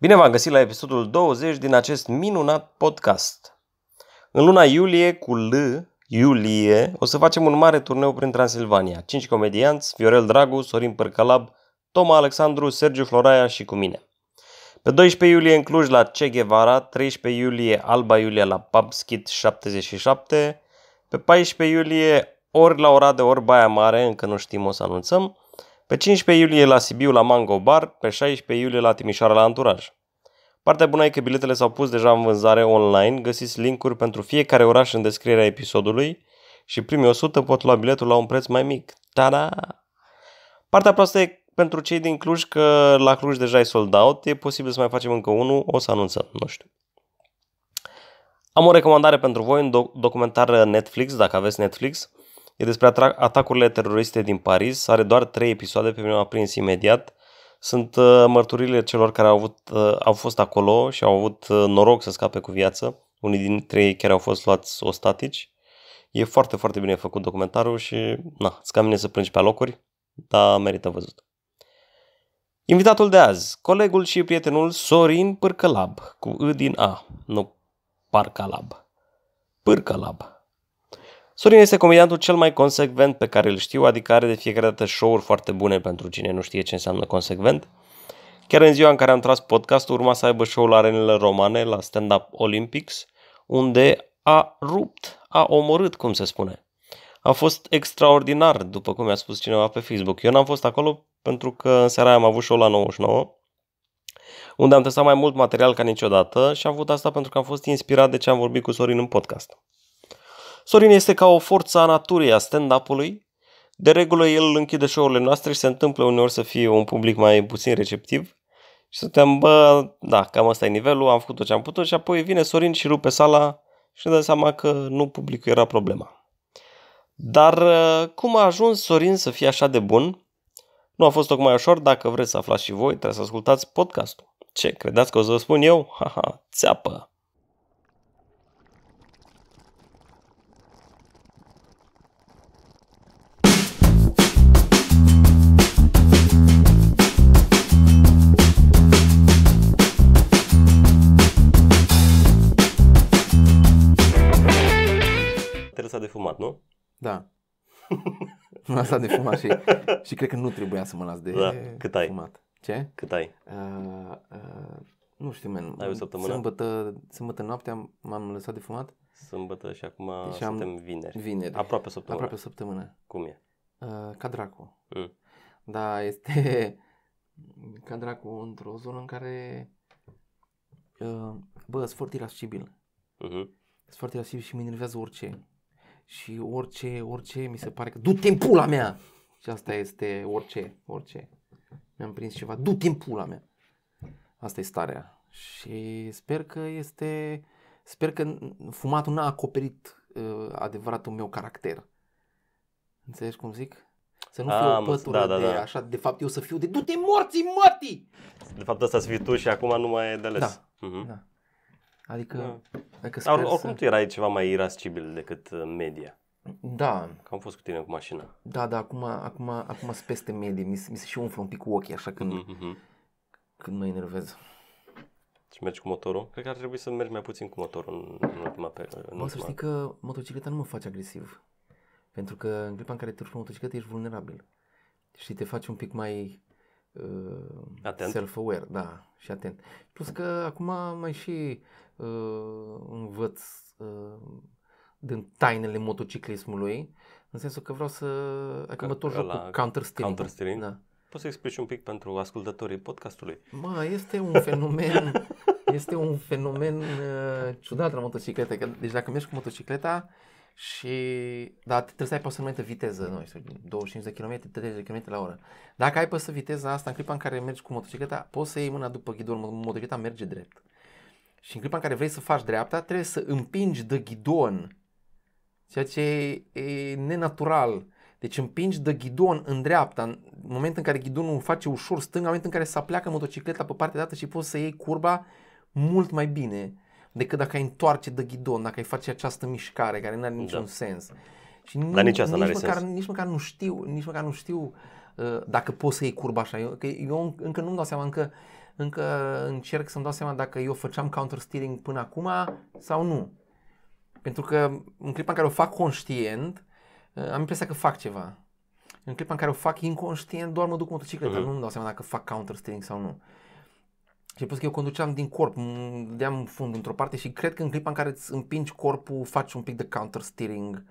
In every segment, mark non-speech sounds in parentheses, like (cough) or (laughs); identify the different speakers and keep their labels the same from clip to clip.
Speaker 1: Bine v-am găsit la episodul 20 din acest minunat podcast. În luna iulie cu L, iulie, o să facem un mare turneu prin Transilvania. cinci comedianți, Viorel Dragu, Sorin Părcalab, Toma Alexandru, Sergiu Floraia și cu mine. Pe 12 iulie în Cluj la Che Guevara, 13 iulie Alba Iulia la Pub Skit 77, pe 14 iulie ori la ora de ori Baia Mare, încă nu știm, o să anunțăm, pe 15 iulie la Sibiu la Mango Bar, pe 16 iulie la Timișoara la Anturaj. Partea bună e că biletele s-au pus deja în vânzare online, găsiți linkuri pentru fiecare oraș în descrierea episodului și primii 100 pot lua biletul la un preț mai mic. Ta-da! Partea proastă e pentru cei din Cluj că la Cluj deja e sold out, e posibil să mai facem încă unul, o să anunțăm, nu știu. Am o recomandare pentru voi, un documentar Netflix, dacă aveți Netflix, E despre atacurile teroriste din Paris, are doar trei episoade, pe mine m-a prins imediat. Sunt uh, mărturile celor care au, avut, uh, au fost acolo și au avut uh, noroc să scape cu viață. Unii dintre ei chiar au fost luați ostatici. E foarte, foarte bine făcut documentarul și, na, îți cam mine să plângi pe locuri, dar merită văzut. Invitatul de azi, colegul și prietenul Sorin Pârcălab, cu U din A, nu Parcalab. Pârcălab. Sorin este comediantul cel mai consecvent pe care îl știu, adică are de fiecare dată show-uri foarte bune pentru cine nu știe ce înseamnă consecvent. Chiar în ziua în care am tras podcastul, urma să aibă show ul arenele romane, la Stand Up Olympics, unde a rupt, a omorât, cum se spune. A fost extraordinar, după cum mi-a spus cineva pe Facebook. Eu n-am fost acolo pentru că în seara am avut show la 99, unde am testat mai mult material ca niciodată și am avut asta pentru că am fost inspirat de ce am vorbit cu Sorin în podcast. Sorin este ca o forță a naturii a stand-up-ului. De regulă el închide show-urile noastre și se întâmplă uneori să fie un public mai puțin receptiv. Și suntem, bă, da, cam asta e nivelul, am făcut tot ce am putut și apoi vine Sorin și rupe sala și ne dăm seama că nu publicul era problema. Dar ă, cum a ajuns Sorin să fie așa de bun? Nu a fost tocmai ușor, dacă vreți să aflați și voi, trebuie să ascultați podcastul. Ce, credeți că o să vă spun eu? Haha, țeapă! lăsat de fumat, nu? Da. m-am (laughs) lăsat de fumat și,
Speaker 2: și cred că nu trebuia să mă las de da. Cât ai? fumat. Ce? Cât ai? Uh, uh, nu știu, men. Ai o săptămână? Sâmbătă, sâmbătă noaptea m-am lăsat de fumat. Sâmbătă
Speaker 1: și acum deci am vineri. Vineri. Aproape o săptămână. Aproape o săptămână. Cum e?
Speaker 2: Uh, ca dracu. Mm. Da, este (laughs) ca dracu într-o zonă în care uh, bă, sunt foarte irascibil. Uh-huh. Sunt foarte irascibil și mă enervează orice și orice, orice mi se pare că du-te în pula mea! Și asta este orice, orice. Mi-am prins ceva, du-te în pula mea! Asta e starea. Și sper că este, sper că fumatul n-a acoperit uh, adevăratul meu caracter. Înțelegi cum zic? Să nu fiu o pătură da, da, de da. așa, de fapt eu să fiu de du-te morții mătii! De
Speaker 1: fapt asta să fii tu și acum nu mai e de ales. Da, uh-huh. da.
Speaker 2: Adică, da. dacă Or, Oricum să... tu
Speaker 1: erai ceva mai irascibil decât uh, media. Da. Că am fost cu tine cu mașina.
Speaker 2: Da, da, acum, acum, acum sunt peste medie. Mi, mi se și umflă un pic cu ochii așa când, mm-hmm, mm-hmm. când mă enervez. Și mergi
Speaker 1: cu motorul? Cred că ar trebui să mergi mai puțin cu motorul în, în ultima perioadă. Mă, să știi
Speaker 2: că motocicleta nu mă face agresiv. Pentru că în clipa în care te urci pe motocicletă ești vulnerabil. Și te faci un pic mai uh, atent. self-aware, da, și atent. Plus că acum mai și uh, învăț uh, din tainele motociclismului, în sensul că vreau să... Adică mă tot joc cu
Speaker 1: Counter-Steering. Counter-Steering? Da. Poți să explici un pic pentru ascultătorii podcastului?
Speaker 2: Mă, este un fenomen, (laughs) este un fenomen uh, ciudat la motociclete, că deci dacă mergi cu motocicleta și da, trebuie să ai pe o viteză, nu știu, 25 de km, 30 de km la oră. Dacă ai pe viteza asta, în clipa în care mergi cu motocicleta, poți să iei mâna după ghidul, motocicleta merge drept. Și în clipa în care vrei să faci dreapta, trebuie să împingi de ghidon, ceea ce e, e nenatural. Deci împingi de ghidon în dreapta, în momentul în care ghidonul face ușor stânga, în momentul în care se pleacă motocicleta pe partea dată și poți să iei curba mult mai bine decât dacă ai întoarce de ghidon, dacă ai face această mișcare care nu are niciun da. sens. Și nu, nici asta nici, măcar, sens. nici măcar nu știu, nici măcar nu știu uh, dacă poți să iei curba așa. Eu, că eu încă nu-mi dau seama încă încă încerc să-mi dau seama dacă eu făceam counter-steering până acum sau nu. Pentru că în clipa în care o fac conștient, uh, am impresia că fac ceva. În clipa în care o fac inconștient, doar mă duc cu motocicleta, uh-huh. nu-mi dau seama dacă fac counter-steering sau nu. Și plus că eu conduceam din corp, deam fund într-o parte și cred că în clipa în care îți împingi corpul, faci un pic de counter-steering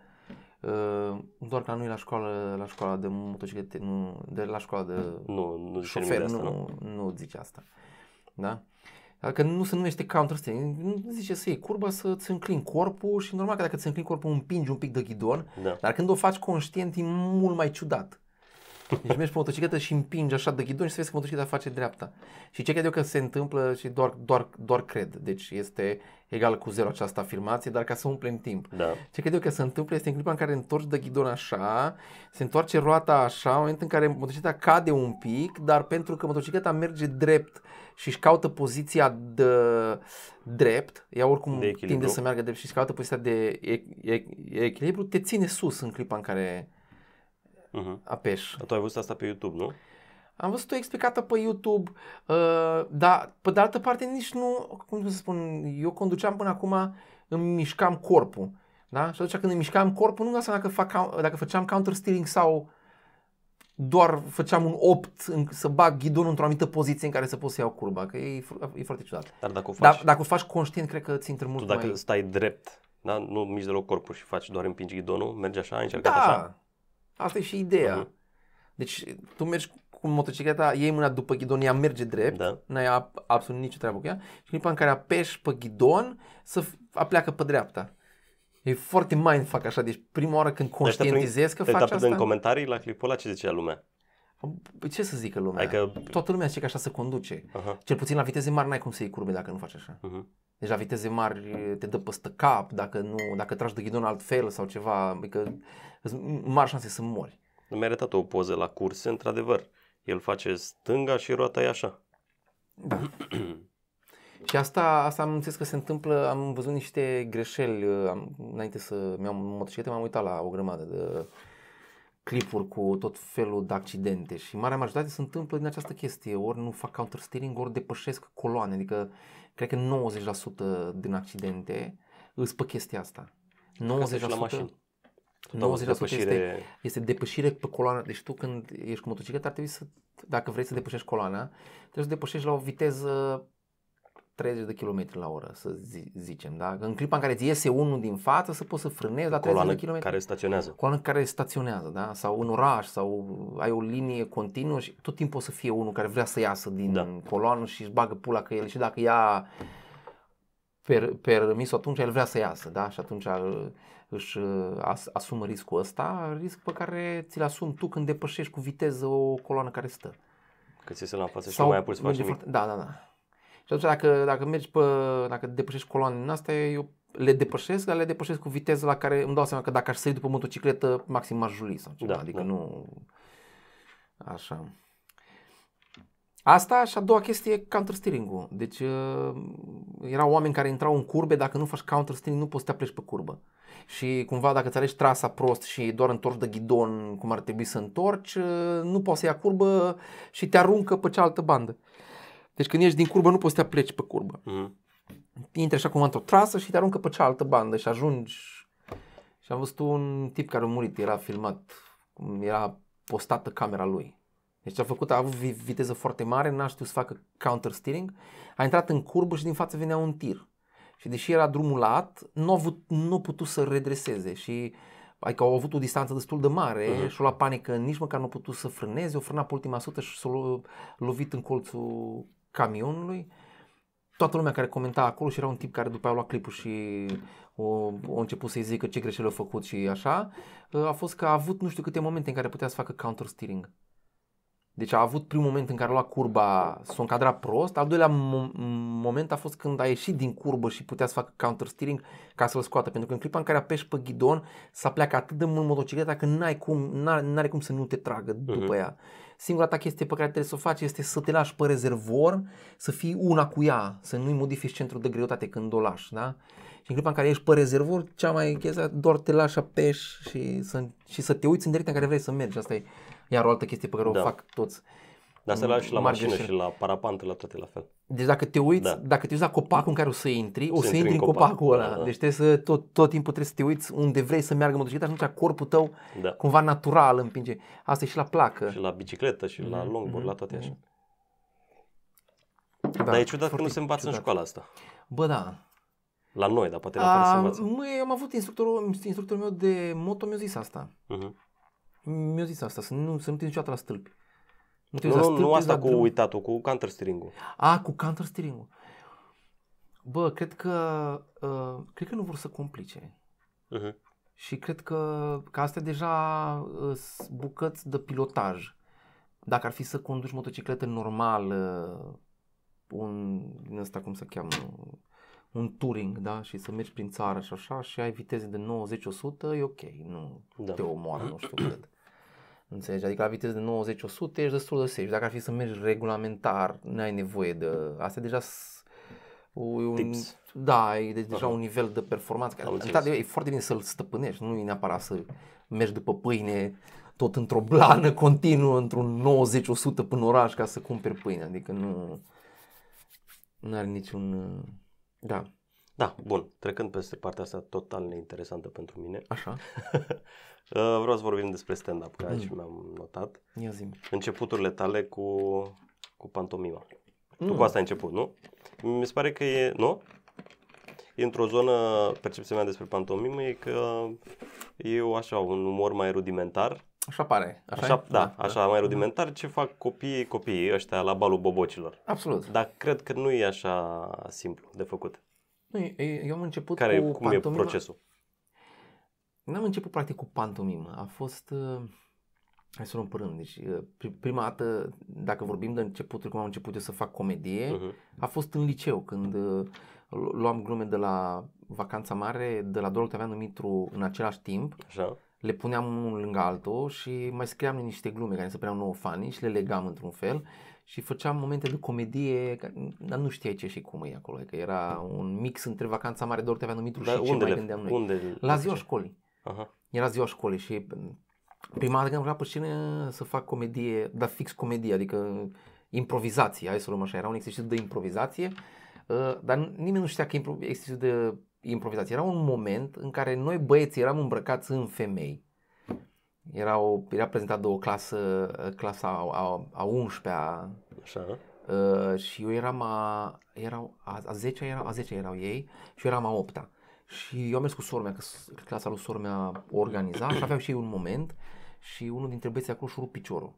Speaker 2: Ă, doar că la noi la școală, la școala de motociclete, nu, de la școala de nu, nu șofer, asta, nu, nu, nu zice asta. Da? Adică nu se numește counter steering, nu zice să iei curba, să-ți înclin corpul și normal că dacă ți înclin corpul împingi un pic de ghidon, da. dar când o faci conștient e mult mai ciudat. Deci mergi pe motocicletă și împingi așa de ghidon și să vezi că motocicleta face dreapta. Și ce cred eu că se întâmplă și doar, doar, doar cred. Deci este egal cu zero această afirmație, dar ca să umplem timp. Da. Ce cred eu că se întâmplă este în clipa în care întorci de ghidon așa, se întoarce roata așa, în momentul în care motocicleta cade un pic, dar pentru că motocicleta merge drept și își caută poziția de drept, ea oricum de tinde să meargă drept și își caută poziția de echilibru, te ține sus în clipa în care uh-huh. apeși. Tu ai văzut asta pe YouTube, nu? Am văzut-o explicată pe YouTube, uh, dar pe de altă parte nici nu, cum să spun, eu conduceam până acum, îmi mișcam corpul. Da? Și atunci când îmi mișcam corpul, nu înseamnă că dacă, fac, dacă făceam counter-steering sau doar făceam un opt în, să bag ghidonul într-o anumită poziție în care să poți să iau curba, că e, e foarte ciudat. Dar dacă o faci, da, dacă o faci conștient, cred că ți intră mult tu dacă mai...
Speaker 1: stai drept, da? nu mici deloc corpul și faci doar împingi ghidonul, merge așa, încercat da. așa?
Speaker 2: Asta e și ideea. Deci tu mergi cu motocicleta, iei mâna după ghidon, ea merge drept, da. n-ai absolut nicio treabă cu ea și clipa în care apeși pe ghidon, să pleacă pe dreapta. E foarte mindfuck așa, deci prima oară când conștientizez că faci asta... în
Speaker 1: comentarii la clipul ăla ce zicea lumea?
Speaker 2: Păi ce să zică lumea? Adică... Toată lumea zice că așa se conduce. Uh-huh. Cel puțin la viteze mari n-ai cum să iei curbe dacă nu faci așa. Uh-huh. Deci la viteze mari te dă păstă cap, dacă, nu, dacă tragi de ghidon altfel sau ceva. Adică mari șanse să mori.
Speaker 1: Mi-a arătat o poză la curse, într-adevăr. El face stânga și roata e așa. Da. (clears throat)
Speaker 2: și asta, asta am înțeles că se întâmplă, am văzut niște greșeli, uh, am, înainte să mi-am motocicletă, m-am uitat la o grămadă de clipuri cu tot felul de accidente și marea majoritate se întâmplă din această chestie, ori nu fac counter steering, ori depășesc coloane, adică cred că 90% din accidente îți pe chestia asta. 90% la mașini. 90% depășire... este, este depășire pe coloană. Deci tu când ești cu motocicletă ar trebui să, dacă vrei să depășești coloana, trebuie să depășești la o viteză 30 de km la oră, să zi, zicem. Da? În clipa în care îți iese unul din față, să poți să frânezi la 30 de km. care staționează. Coloană care staționează, da? Sau în oraș, sau ai o linie continuă și tot timpul o să fie unul care vrea să iasă din da. coloană și își bagă pula că el și dacă ia per, permisul atunci, el vrea să iasă, da? Și atunci... Al, își uh, asumă riscul ăsta, risc pe care ți-l asumi tu când depășești cu viteză o coloană care stă. Că ți se la față și nu mai apuci să faci nimic. Da, da, da. Și atunci dacă, dacă mergi pe, dacă depășești coloane din astea, eu le depășesc, dar le depășesc cu viteză la care îmi dau seama că dacă aș sări după motocicletă, maxim m-aș juli sau ceva. Da, adică da. nu... Așa. Asta și a doua chestie e steering ul Deci uh, erau oameni care intrau în curbe, dacă nu faci steering, nu poți să te apleci pe curbă și cumva dacă îți alegi trasa prost și doar întorci de ghidon cum ar trebui să întorci, uh, nu poți să ia curbă și te aruncă pe cealaltă bandă. Deci când ieși din curbă nu poți să te pleci pe curbă. Mm. Intri așa cum într-o trasă și te aruncă pe cealaltă bandă și ajungi. Și am văzut un tip care a murit, era filmat, era postată camera lui. Deci a făcut, a avut viteză foarte mare, n-a știut să facă counter steering, a intrat în curbă și din față venea un tir. Și deși era drumul lat, nu a avut, nu a putut să redreseze și adică au avut o distanță destul de mare uh-huh. și o la panică, nici măcar nu a putut să frâneze, o frâna pe ultima sută și s-a lovit în colțul camionului. Toată lumea care comenta acolo și era un tip care după aia a luat clipul și o, o început să-i zică ce greșeli a făcut și așa, a fost că a avut nu știu câte momente în care putea să facă counter steering. Deci a avut primul moment în care a luat curba, s-a încadrat prost, al doilea mo- moment a fost când a ieșit din curbă și putea să facă counter steering ca să-l scoată, pentru că în clipa în care apeși pe ghidon, s-a pleacă atât de mult motocicleta că n-ai cum, n-are cum să nu te tragă mhm. după uh-huh. ea. Singura ta chestie pe care trebuie să o faci este să te lași pe rezervor, să fii una cu ea, să nu-i modifici centrul de greutate când o lași, da? Și în clipa în care ești pe rezervor, cea mai chestia, doar te lași apeși și să, și să te uiți în direcția în care vrei să mergi. Asta e iar o altă chestie pe care da. o fac
Speaker 1: toți. Dar se la și la mașină și la parapantă, la toate la fel.
Speaker 2: Deci dacă te uiți, da. dacă te uiți la copacul în care o să intri, o să, să intri în copacul, copacul ăla. Da, da, da. Deci trebuie să, tot, tot timpul trebuie să te uiți unde vrei să meargă motocicleta, atunci corpul tău da. cumva natural împinge. Asta e și la placă. Și la bicicletă, și mm-hmm. la mhm, longboard, mm-hmm. la toate mhm, așa. Mhm. Da, Dar e ciudat că nu se
Speaker 1: învață ciudat. în școala asta. Bă, da. La noi, dar poate la care se învață.
Speaker 2: Măi, am avut instructorul, instructorul meu de moto, mi-a zis asta. Uh-huh. Mi-a zis asta, să nu, să nu te niciodată la stâlpi. Nu, te nu, la stâlpi, nu asta cu drum.
Speaker 1: uitatul, cu counter steering-ul.
Speaker 2: A, cu counter steering-ul. Bă, cred că, uh, cred că nu vor să complice. Uh-huh. Și cred că, că astea deja uh, bucăți de pilotaj. Dacă ar fi să conduci motocicletă normal, uh, un, din ăsta cum se cheamă, un touring, da, și să mergi prin țară și așa și ai viteze de 90-100, e ok, nu da. te omoară, nu știu, cred. Înțelegi? Adică la viteză de 90-100 ești destul de safe. Dacă ar fi să mergi regulamentar, nu ai nevoie de... e deja un, Tips. Da, e deja uh-huh. un nivel de performanță care, e foarte bine să-l stăpânești, nu e neapărat să mergi după pâine tot într-o blană continuă, într-un 90-100 până oraș ca să cumperi pâine, adică nu, nu are niciun, da,
Speaker 1: da, bun. Trecând peste partea asta total neinteresantă pentru mine. Așa. (laughs) Uh, vreau să vorbim despre stand-up, că aici mm. mi-am notat. Ia zi Începuturile tale cu, cu pantomima. Mm. Tu cu asta ai început, nu? Mi se pare că e... Nu? E într-o zonă, percepția mea despre pantomimă e că e așa, un umor mai rudimentar. Așa pare. Așa, așa da, da, așa da. mai mm. rudimentar ce fac copiii, copiii ăștia la balul bobocilor. Absolut. Dar cred că nu e așa simplu de făcut.
Speaker 2: Nu, eu am început Care, cu cum pantomima. e procesul? N-am început practic cu pantomimă. A fost... Uh, hai să luăm pe rând. Deci, uh, prima dată, dacă vorbim de începutul, cum am început eu să fac comedie, uh-huh. a fost în liceu, când uh, luam glume de la Vacanța Mare, de la Dorul Taveanu Mitru în același timp. Așa. Le puneam unul lângă altul și mai scriam niște glume care se păreau nouă fanii și le legam într-un fel și făceam momente de comedie, dar nu știai ce și cum e acolo, că era un mix între vacanța mare doar te aveam numitul și unde ce mai gândeam noi. Unde la ziua școlii. Aha. Era ziua școlii și prima dată când am pe cine să fac comedie, dar fix comedie, adică improvizație, hai să luăm așa, era un exercițiu de improvizație, uh, dar nimeni nu știa că e exercițiu de improvizație. Era un moment în care noi băieții eram îmbrăcați în femei era, o, era prezentat de o clasă, clasa a, a a 11-a. Așa. Uh, și eu eram a, erau, a, a 10 -a erau, a 10 erau ei și eu eram a 8-a. Și eu am mers cu sormea, că clasa lui sormea organiza și aveam și ei un moment și unul dintre băieții acolo și-a rupt piciorul.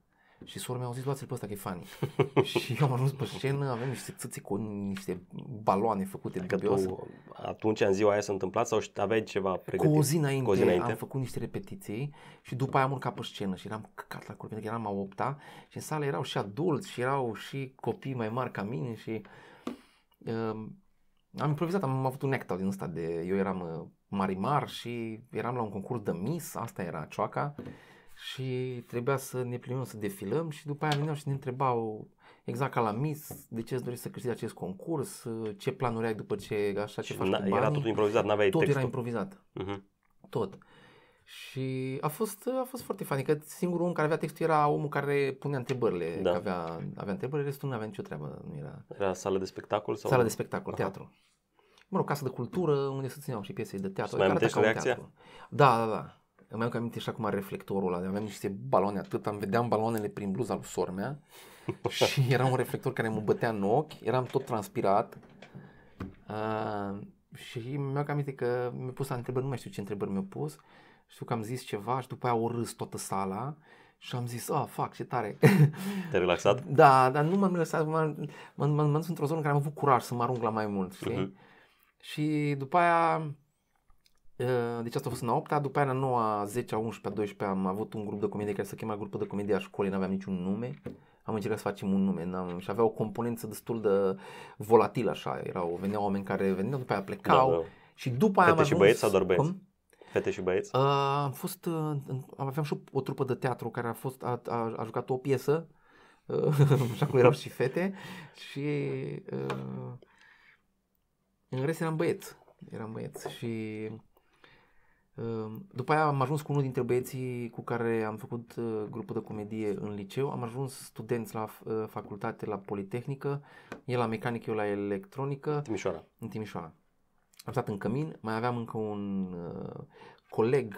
Speaker 2: Și sora mi au zis, luați-l pe ăsta că e funny. (laughs) și am ajuns pe scenă, avem niște țâțe cu niște
Speaker 1: baloane făcute adică dubioase. Tu, atunci, în ziua aia s-a întâmplat sau aveai ceva pregătit? Cu o zi înainte, cu o zi înainte. am
Speaker 2: făcut niște repetiții și după aia am urcat pe scenă și eram căcat la copii, pentru că eram a opta și în sală erau și adulți și erau și copii mai mari ca mine și... Uh, am improvizat, am avut un act din ăsta de... Eu eram uh, marimar și eram la un concurs de Miss, asta era cioaca. Mm-hmm și trebuia să ne plimbăm, să defilăm și după aia veneau și ne întrebau exact ca la Miss, de ce îți dorești să câștigi acest concurs, ce planuri ai după ce așa ce faci cu banii. Era totul improvizat, n-aveai Tot textul. era improvizat. Uh-huh. Tot. Și a fost, a fost foarte fain, că singurul om care avea textul era omul care punea întrebările, da. că avea, avea întrebări, restul nu avea nicio treabă. Nu era...
Speaker 1: era sală de spectacol? Sau... Sală de
Speaker 2: spectacol, Aha. teatru. Mă rog, casă de cultură, unde se țineau și piese de teatru. Să mai reacția? Teatru. Da, da, da. Îmi am aminte și acum reflectorul ăla, aveam niște baloane atât, am vedeam baloanele prin bluza lui sormea (laughs) și era un reflector care mă bătea în ochi, eram tot transpirat uh, și mi-am aminte că mi-a pus la întrebări, nu mai știu ce întrebări mi-a pus, știu că am zis ceva și după aia o râs toată sala și am zis, ah, fac, ce tare.
Speaker 1: (laughs) Te-ai relaxat?
Speaker 2: da, dar nu m-am relaxat, m-am, m-am, m-am dus într-o zonă în care am avut curaj să mă arunc la mai mult, știi? Uh-huh. Și după aia Ă, deci asta a fost în a 8 după aia în a 9 -a, 10 -a, 11 -a, 12 am avut un grup de comedie care se chema grupul de comedie a școlii, n-aveam niciun nume. Am încercat să facem un nume și avea o componență destul de volatilă așa, erau, veneau oameni care veneau, după aia plecau da, da. și după aia Fete am și băieți sau doar băieți? Cum? Fete și băieți? a ă, am fost, am ă, aveam și o trupă de teatru care a, fost, a, a, a jucat o piesă (laughs) așa cum erau și fete și a, în rest eram băieți. Eram băieți și Ehm, după aia am ajuns cu unul dintre băieții cu care am făcut uh, grupul de comedie în liceu. Am ajuns studenți la uh, facultate, la Politehnică, el la mecanică, eu la electronică. Timișoara. În Timișoara. Am stat în cămin, mai aveam încă un uh, coleg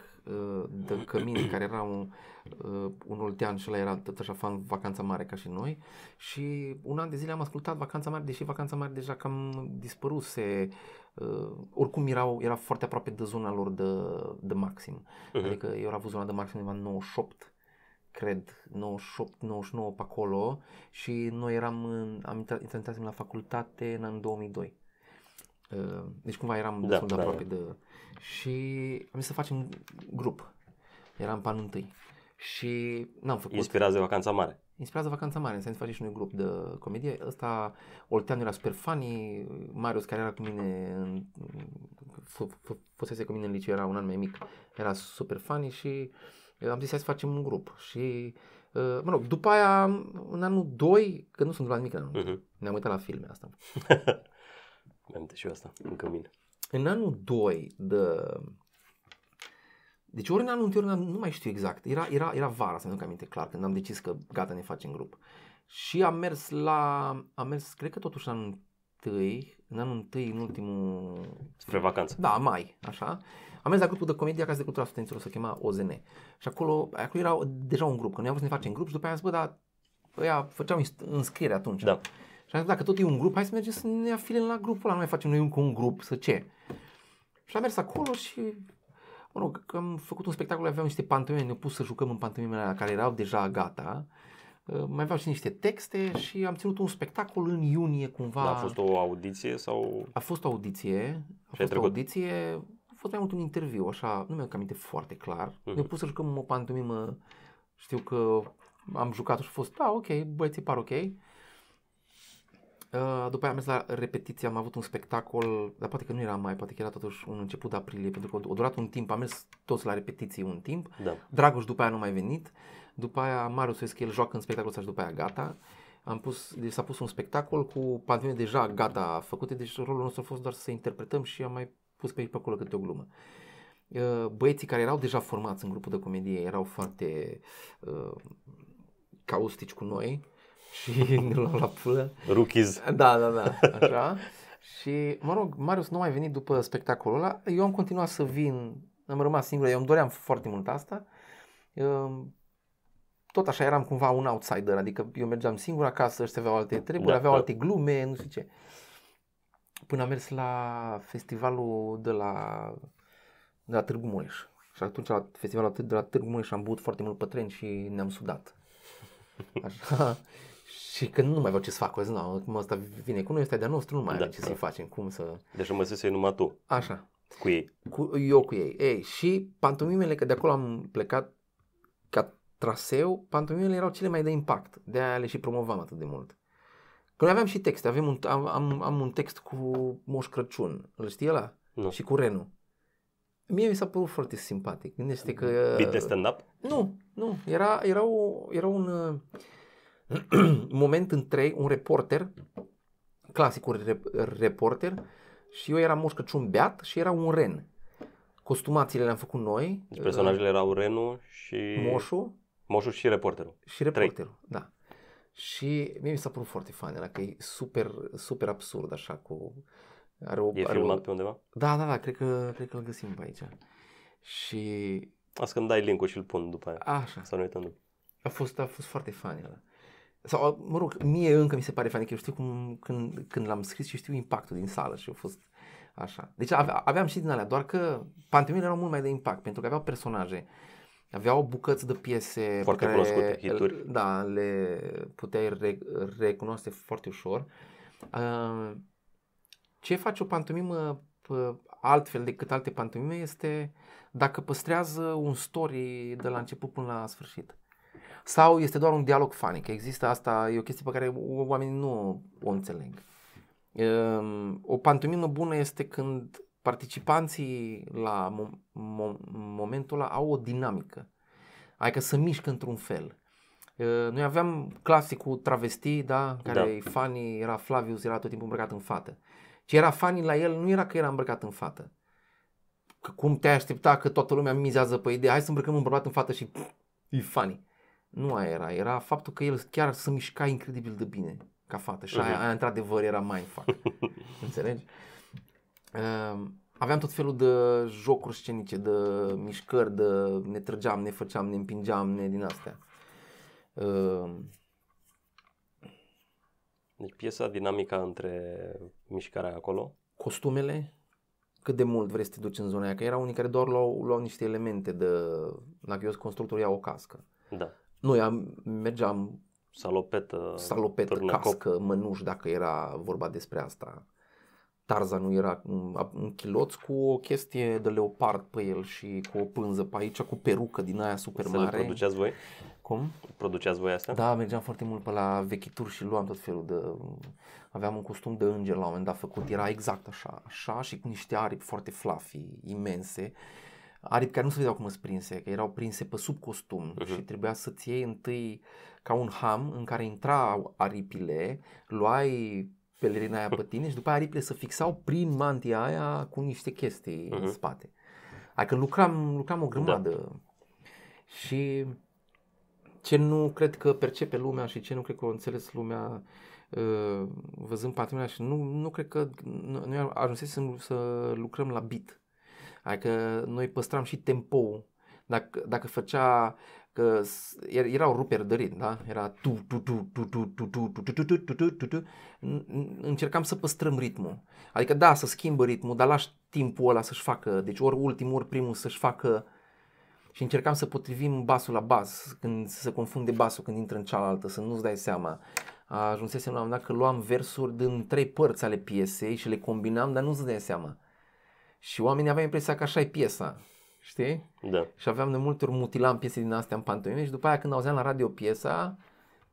Speaker 2: de cămin care era un, un oltean și ăla era tot așa fan Vacanța Mare ca și noi și un an de zile am ascultat Vacanța Mare, deși Vacanța Mare deja cam dispăruse uh, oricum erau, era foarte aproape de zona lor de, de maxim. Uh-huh. Adică eu am avut zona de maxim undeva în 98, cred, 98, 99 pe acolo și noi eram în, am intrat, intrat la facultate în anul 2002. Uh, deci cumva eram da, de da, aproape da. de... Și am zis să facem grup. Eram pe anul întâi. Și n-am făcut. Inspirați
Speaker 1: de vacanța mare
Speaker 2: inspirează Vacanța Mare, în sens faci și un grup de comedie. Ăsta, Olteanu era super funny, Marius care era cu mine, în, fusese cu mine în liceu, era un an mai mic, era super funny și uh, am zis hai să facem un grup și uh, mă rog, după aia, în anul 2, că nu sunt la nimic în anul, uh-huh. ne-am uitat la filme asta. (laughs) Mi-am și eu asta, încă mine. În anul 2 de deci ori în anul ori în anul, nu mai știu exact. Era, era, era vara, să nu aminte clar, când am decis că gata, ne facem grup. Și am mers la, am mers, cred că totuși în anul întâi, în anul întâi, în ultimul... Spre vacanță. Da, mai, așa. Am mers la grupul de comedie acasă de cultura studenților, se chema OZN. Și acolo, acolo era deja un grup, că noi am vrut să ne facem grup și după aia am zis, bă, dar ăia făceau înscriere atunci. Da. Și am zis, dacă tot e un grup, hai să mergem să ne afilem la grupul ăla, nu mai facem noi un grup, să ce? Și am mers acolo și mă rog, că am făcut un spectacol, aveam niște pantomime, ne-au pus să jucăm în pantomimele la care erau deja gata. Ă, mai aveau și niște texte și am ținut un spectacol în iunie cumva. Da, a fost o audiție sau? A fost o audiție, a fost o audiție, a fost mai mult un interviu, așa, nu mi-am aminte foarte clar. Uh-huh. Ne-au pus să jucăm o pantomimă, știu că am jucat și a fost, da, ok, băieții par ok. Uh, după aia am mers la repetiție, am avut un spectacol, dar poate că nu era mai, poate că era totuși un început de aprilie, pentru că a durat un timp, am mers toți la repetiții un timp. Da. Dragoș după aia nu mai venit, după aia Marius el joacă în spectacol ăsta și după aia gata. Am pus, deci s-a pus un spectacol cu pantomime deja gata făcute, deci rolul nostru a fost doar să interpretăm și am mai pus pe aici pe acolo câte o glumă uh, băieții care erau deja formați în grupul de comedie erau foarte uh, caustici cu noi și ne luam la pulă. Rookies. Da, da, da, așa. și, mă rog, Marius nu mai venit după spectacolul ăla. Eu am continuat să vin, am rămas singur, eu îmi doream foarte mult asta. Ehm, tot așa eram cumva un outsider, adică eu mergeam singur acasă, ăștia aveau alte treburi, aveau alte glume, nu știu ce. Până am mers la festivalul de la, de la Târgu Mureș. Și atunci la festivalul de la Târgu Mureș am băut foarte mult pe tren și ne-am sudat. Așa. Și când nu mai vreau ce să fac, o zi, nu, cum asta vine cu noi, ăsta de nostru, nu mai da, are ce da. să-i facem, cum să... Deci rămăsese numai tu. Așa. Cu ei. Cu, eu cu ei. Ei, și pantomimele, că de acolo am plecat ca traseu, pantomimele erau cele mai de impact. De aia le și promovam atât de mult. Că noi aveam și texte, avem un, am, am, am un text cu Moș Crăciun, îl știi ăla? Nu. Și cu Renu. Mie mi s-a părut foarte simpatic. Gândește că... Bit de stand-up? Nu, nu. Era, era, o, era un... Uh, moment în trei, un reporter, clasicul reporter, și eu eram Moș beat și era un ren. Costumațiile le-am făcut noi. Deci personajele
Speaker 1: uh, erau renul și... Moșul. Moșul și reporterul. Și reporterul,
Speaker 2: trei. da. Și mie mi s-a părut foarte fain, era că e super, super absurd așa cu...
Speaker 1: Are o, e are filmat o... pe undeva?
Speaker 2: Da, da, da, cred că, cred că îl găsim pe aici.
Speaker 1: Și... Asta când dai link-ul și îl pun după aia. Așa. Să nu uităm după.
Speaker 2: A fost, a fost foarte fain, ăla sau, mă rog, mie încă mi se pare fain, că eu știu cum, când, când l-am scris și știu impactul din sală și a fost așa. Deci aveam și din alea, doar că pantomimele erau mult mai de impact, pentru că aveau personaje, aveau bucăți de piese foarte care, cunoscute, hituri. Da, le puteai re- recunoaște foarte ușor. Uh, ce face o pantomimă altfel decât alte pantomime este dacă păstrează un story de la început până la sfârșit sau este doar un dialog fanic. Există asta, e o chestie pe care oamenii nu o înțeleg. Ehm, o pantomimă bună este când participanții la momentul ăla au o dinamică, adică să mișcă într-un fel. Ehm, noi aveam clasicul travesti, da, care da. e fanii, era Flavius, era tot timpul îmbrăcat în fată. Ce era fanii la el nu era că era îmbrăcat în fată. Că cum te-ai aștepta că toată lumea mizează pe ideea, hai să îmbrăcăm îmbrăcat în fată și pff, e funny nu aia era, era faptul că el chiar se mișca incredibil de bine ca fată și aia, aia într-adevăr era mindfuck, (laughs) înțelegi? Ehm, aveam tot felul de jocuri scenice, de mișcări, de ne trăgeam, ne făceam, ne împingeam, ne din astea. Ehm,
Speaker 1: deci piesa, dinamica între mișcarea
Speaker 2: acolo? Costumele, cât de mult vrei să te duci în zona aia, că erau unii care doar luau, luau niște elemente de, dacă eu sunt constructor, iau o cască. Da. Noi am, mergeam salopetă, salopetă cască, mănuși dacă era vorba despre asta. Tarza nu era un chiloț cu o chestie de leopard pe el și cu o pânză pe aici, cu perucă din aia super Să mare. produceați voi? Cum? Produceați voi asta? Da, mergeam foarte mult pe la vechituri și luam tot felul de... Aveam un costum de înger la un moment dat făcut, era exact așa, așa și cu niște aripi foarte fluffy, imense aripi adică care nu se vedeau cum sunt prinse, că erau prinse pe sub costum uh-huh. și trebuia să-ți iei întâi ca un ham în care intrau aripile, luai pelerina aia pe (laughs) tine și după aia aripile se fixau prin mantia aia cu niște chestii uh-huh. în mhm. spate. Adică lucram, lucram o da. grămadă. Da. Și ce nu cred că percepe lumea și ce nu cred că o înțeles lumea ă, văzând patrimonia și nu, nu cred că noi ajunsesem să lucrăm la bit. Adică noi păstram și tempoul. Dacă, dacă făcea că erau ruperi de ritm, da? Era tu tu tu tu tu tu tu tu tu tu tu tu tu tu încercam să păstrăm ritmul. Adică da, să schimbă ritmul, dar lași timpul ăla să-și facă, deci ori ultimul, ori primul să-și facă și încercam să potrivim basul la bas, când se confunde basul când intră în cealaltă, să nu-ți dai seama. Ajunsesem la un moment dat că luam versuri din trei părți ale piesei și le combinam, dar nu-ți dai seama. Și oamenii aveau impresia că așa e piesa. Știi? Da. Și aveam de multe ori mutilam piese din astea în pantomime și după aia când auzeam la radio piesa,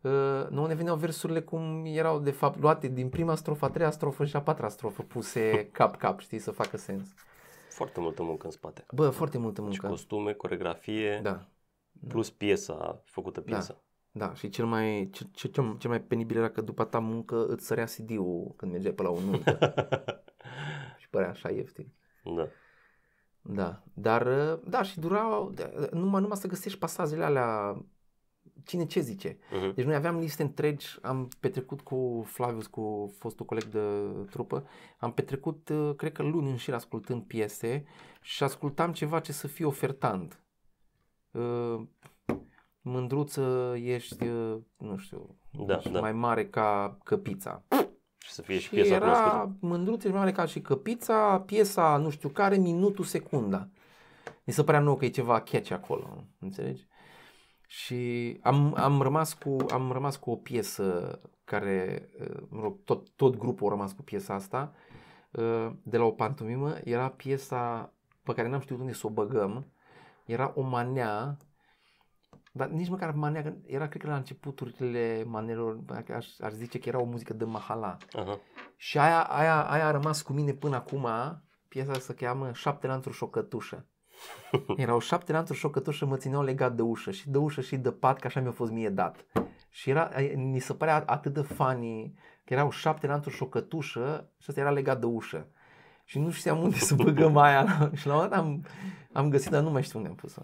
Speaker 2: ă, nu ne veneau versurile cum erau de fapt luate din prima strofă, a treia strofă și a patra strofă puse cap-cap, (laughs) știi, să facă sens.
Speaker 1: Foarte multă muncă în spate.
Speaker 2: Bă, foarte multă muncă. Și
Speaker 1: costume, coregrafie, da. plus piesa, făcută da. piesa. Da.
Speaker 2: Da, și cel mai, ce ce cel mai penibil era că după ta muncă îți sărea CD-ul când mergeai pe la o nuntă. (laughs) și părea așa ieftin. Da. Da, dar ă, da, și durau numai, numai să găsești pasajele alea cine ce zice. Uh-huh. Deci noi aveam liste întregi, am petrecut cu Flavius, cu fostul coleg de trupă, am petrecut, ă, cred că luni în șir ascultând piese și ascultam ceva ce să fie ofertant. Ă, mândruță ești, nu știu, da, da. mai mare ca căpița să fie și, și piesa era cunoscută. mândruțe și mai mare ca și căpița, piesa nu știu care, minutul, secunda. Mi se părea nou că e ceva catch acolo, înțelegi? Și am, am, rămas cu, am rămas cu o piesă care, uh, mă rog, tot, tot grupul a rămas cu piesa asta, uh, de la o pantomimă, era piesa pe care n-am știut unde să o băgăm, era o manea dar nici măcar mania, era cred că la începuturile manelor, aș, aș zice că era o muzică de mahala. Uh-huh. Și aia, aia, aia a rămas cu mine până acum, piesa se cheamă Șapte lanțuri și o cătușă. (laughs) Erau șapte lanțuri și o cătușă mă țineau legat de ușă și de ușă și de pat, că așa mi-a fost mie dat. Și era, ni se părea atât de funny că erau șapte lanțuri și o cătușă și asta era legat de ușă. Și nu știam unde să băgăm aia (laughs) și la un moment dat am, am găsit, dar nu mai știu unde am pus-o.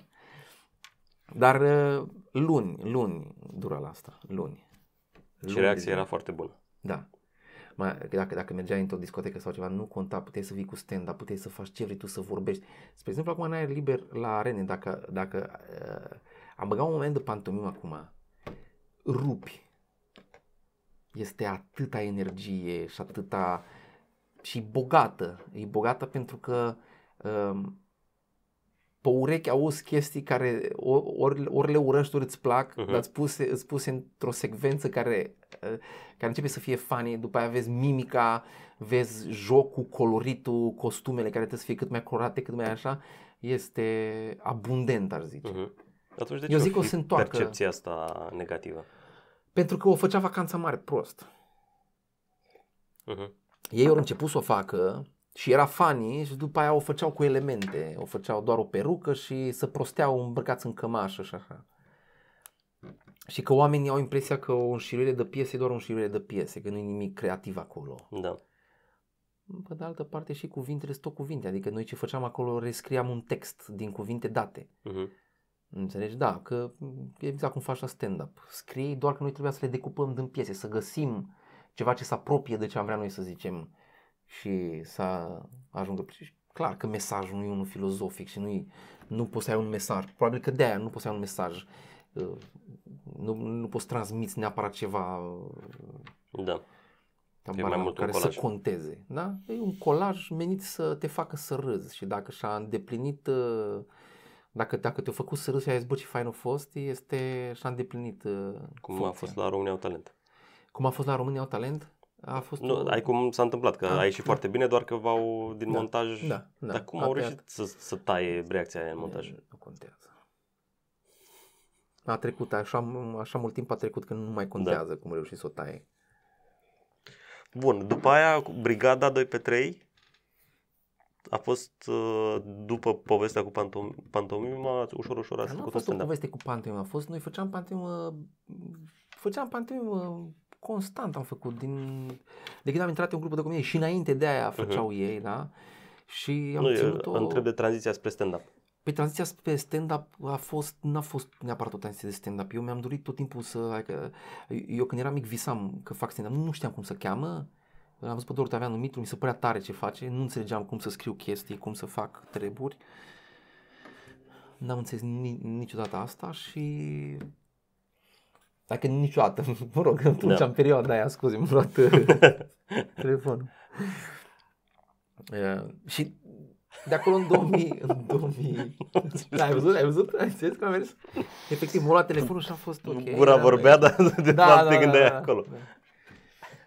Speaker 2: Dar uh, luni, luni dura la asta, luni. luni și reacția era foarte bună. Da. Mai, dacă, dacă mergeai într-o discotecă sau ceva, nu conta, puteai să vii cu stand dar puteai să faci ce vrei tu, să vorbești. Spre exemplu, acum în aer liber la arene, dacă, dacă uh, am băgat un moment de pantomim acum, rupi. Este atâta energie și atâta... și bogată. E bogată pentru că uh, pe urechi auzi chestii care ori, ori le urăști, ori îți plac, uh-huh. dar îți puse, îți puse într-o secvență care, uh, care începe să fie funny, după aia vezi mimica, vezi jocul, coloritul, costumele care trebuie să fie cât mai colorate, cât mai așa, este abundent, aș zice. Uh-huh. Atunci de ce Eu zic o să întoarcă. percepția
Speaker 1: asta negativă?
Speaker 2: Pentru că o făcea vacanța mare prost. Uh-huh. Ei au început să o facă și era funny și după aia o făceau cu elemente, o făceau doar o perucă și să prosteau îmbrăcați în cămașă și așa. Și că oamenii au impresia că o înșiruire de piese e doar o înșiruire de piese, că nu e nimic creativ acolo. Da. Pe de altă parte și cuvintele sunt tot cuvinte, adică noi ce făceam acolo rescriam un text din cuvinte date. Uh-huh. Înțelegi? Da, că e exact cum faci la stand-up. Scrii doar că noi trebuia să le decupăm din piese, să găsim ceva ce se apropie de ce am vrea noi să zicem și să ajungă. Și clar că mesajul nu e unul filozofic și nu, e, nu poți să ai un mesaj. Probabil că de-aia nu poți să ai un mesaj. Uh, nu, nu poți transmiți neapărat ceva uh, da. E mai mult care un colaj. să conteze. Da? E un colaj menit să te facă să râzi și dacă și-a îndeplinit uh, dacă, dacă te-a făcut să râzi și ai zis, bă, ce fain a fost, este și-a îndeplinit Cum funcția. a fost la
Speaker 1: România au talent.
Speaker 2: Cum a fost la România au talent? A fost nu, o... ai cum s-a
Speaker 1: întâmplat, că a, ah, a ieșit da. foarte bine, doar că v-au din da, montaj. Da, da, Dar cum a au tăiat... reușit să, să taie reacția aia în montaj? Nu, nu contează.
Speaker 2: A trecut, așa, așa mult timp a trecut că nu mai da. contează da. cum reușit să o taie.
Speaker 1: Bun, după aia, brigada 2 pe 3 a fost, uh, după povestea cu pantom- pantomima,
Speaker 2: ușor, ușor a trecut Nu a fost o poveste cu pantomima, a fost, noi făceam pantomimă, făceam pantomimă constant au făcut. Din... De când am intrat în grupul de comedie și înainte de aia făceau uh-huh. ei, da? Și am nu, ținut o... întreb
Speaker 1: de tranziția spre stand-up. Pe
Speaker 2: păi tranziția spre stand-up a fost, n-a fost neapărat o tranziție de stand-up. Eu mi-am dorit tot timpul să, adică, eu când eram mic visam că fac stand-up, nu știam cum să cheamă, am văzut pe Dorota avea Mitru, mi se părea tare ce face, nu înțelegeam cum să scriu chestii, cum să fac treburi. N-am înțeles niciodată asta și dacă niciodată, (laughs) mă rog, atunci da. în perioada aia, scuze, mă rog, luat (laughs) uh, telefonul. Uh, și de acolo în 2000, în 2000, (laughs) ai văzut, ai văzut, ai văzut că am mers? Efectiv, m-am luat telefonul și am fost ok. Gura da, vorbea, dar da, de da, fapt da, te da, gândeai da, da. acolo.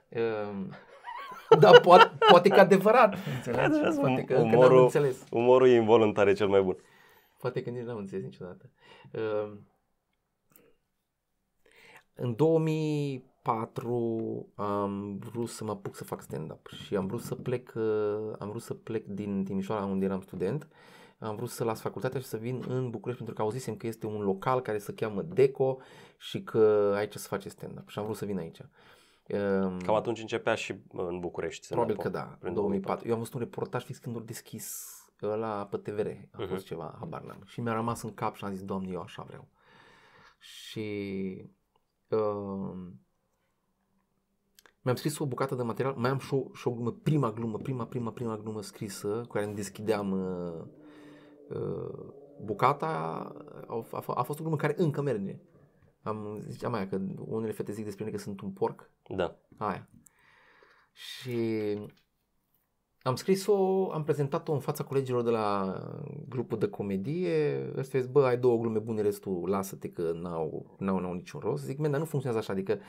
Speaker 2: Ehm, da. Uh, da, poate, poate că adevărat. Înțeles? poate că umorul, n-am înțeles.
Speaker 1: umorul e involuntar, e cel mai bun.
Speaker 2: Poate că nici n-am înțeles niciodată. Uh, în 2004 am vrut să mă apuc să fac stand-up și am vrut să plec, uh, am vrut să plec din Timișoara unde eram student am vrut să las facultatea și să vin în București pentru că auzisem că este un local care se cheamă Deco și că aici se face stand-up și am vrut să vin aici. Um, Cam
Speaker 1: atunci începea și în București. Probabil că da, în 2004. 2004.
Speaker 2: Eu am văzut un reportaj fix când deschis la pe TVR, a uh-huh. ceva, habar n-am. Și mi-a rămas în cap și am zis, doamne, eu așa vreau. Și uh, mi-am scris o bucată de material, mai am și o, și o glumă, prima glumă, prima, prima, prima glumă scrisă, cu care îmi deschideam uh, uh, bucata, a, a, a fost o glumă care încă merge. Am ziceam aia că unele fete zic despre mine că sunt un porc. Da. Aia. Și am scris-o, am prezentat-o în fața colegilor de la grupul de comedie. Ăsta zice, bă, ai două glume bune, restul lasă-te că n-au, n-au, n-au niciun rost. Zic, men, dar nu funcționează așa, adică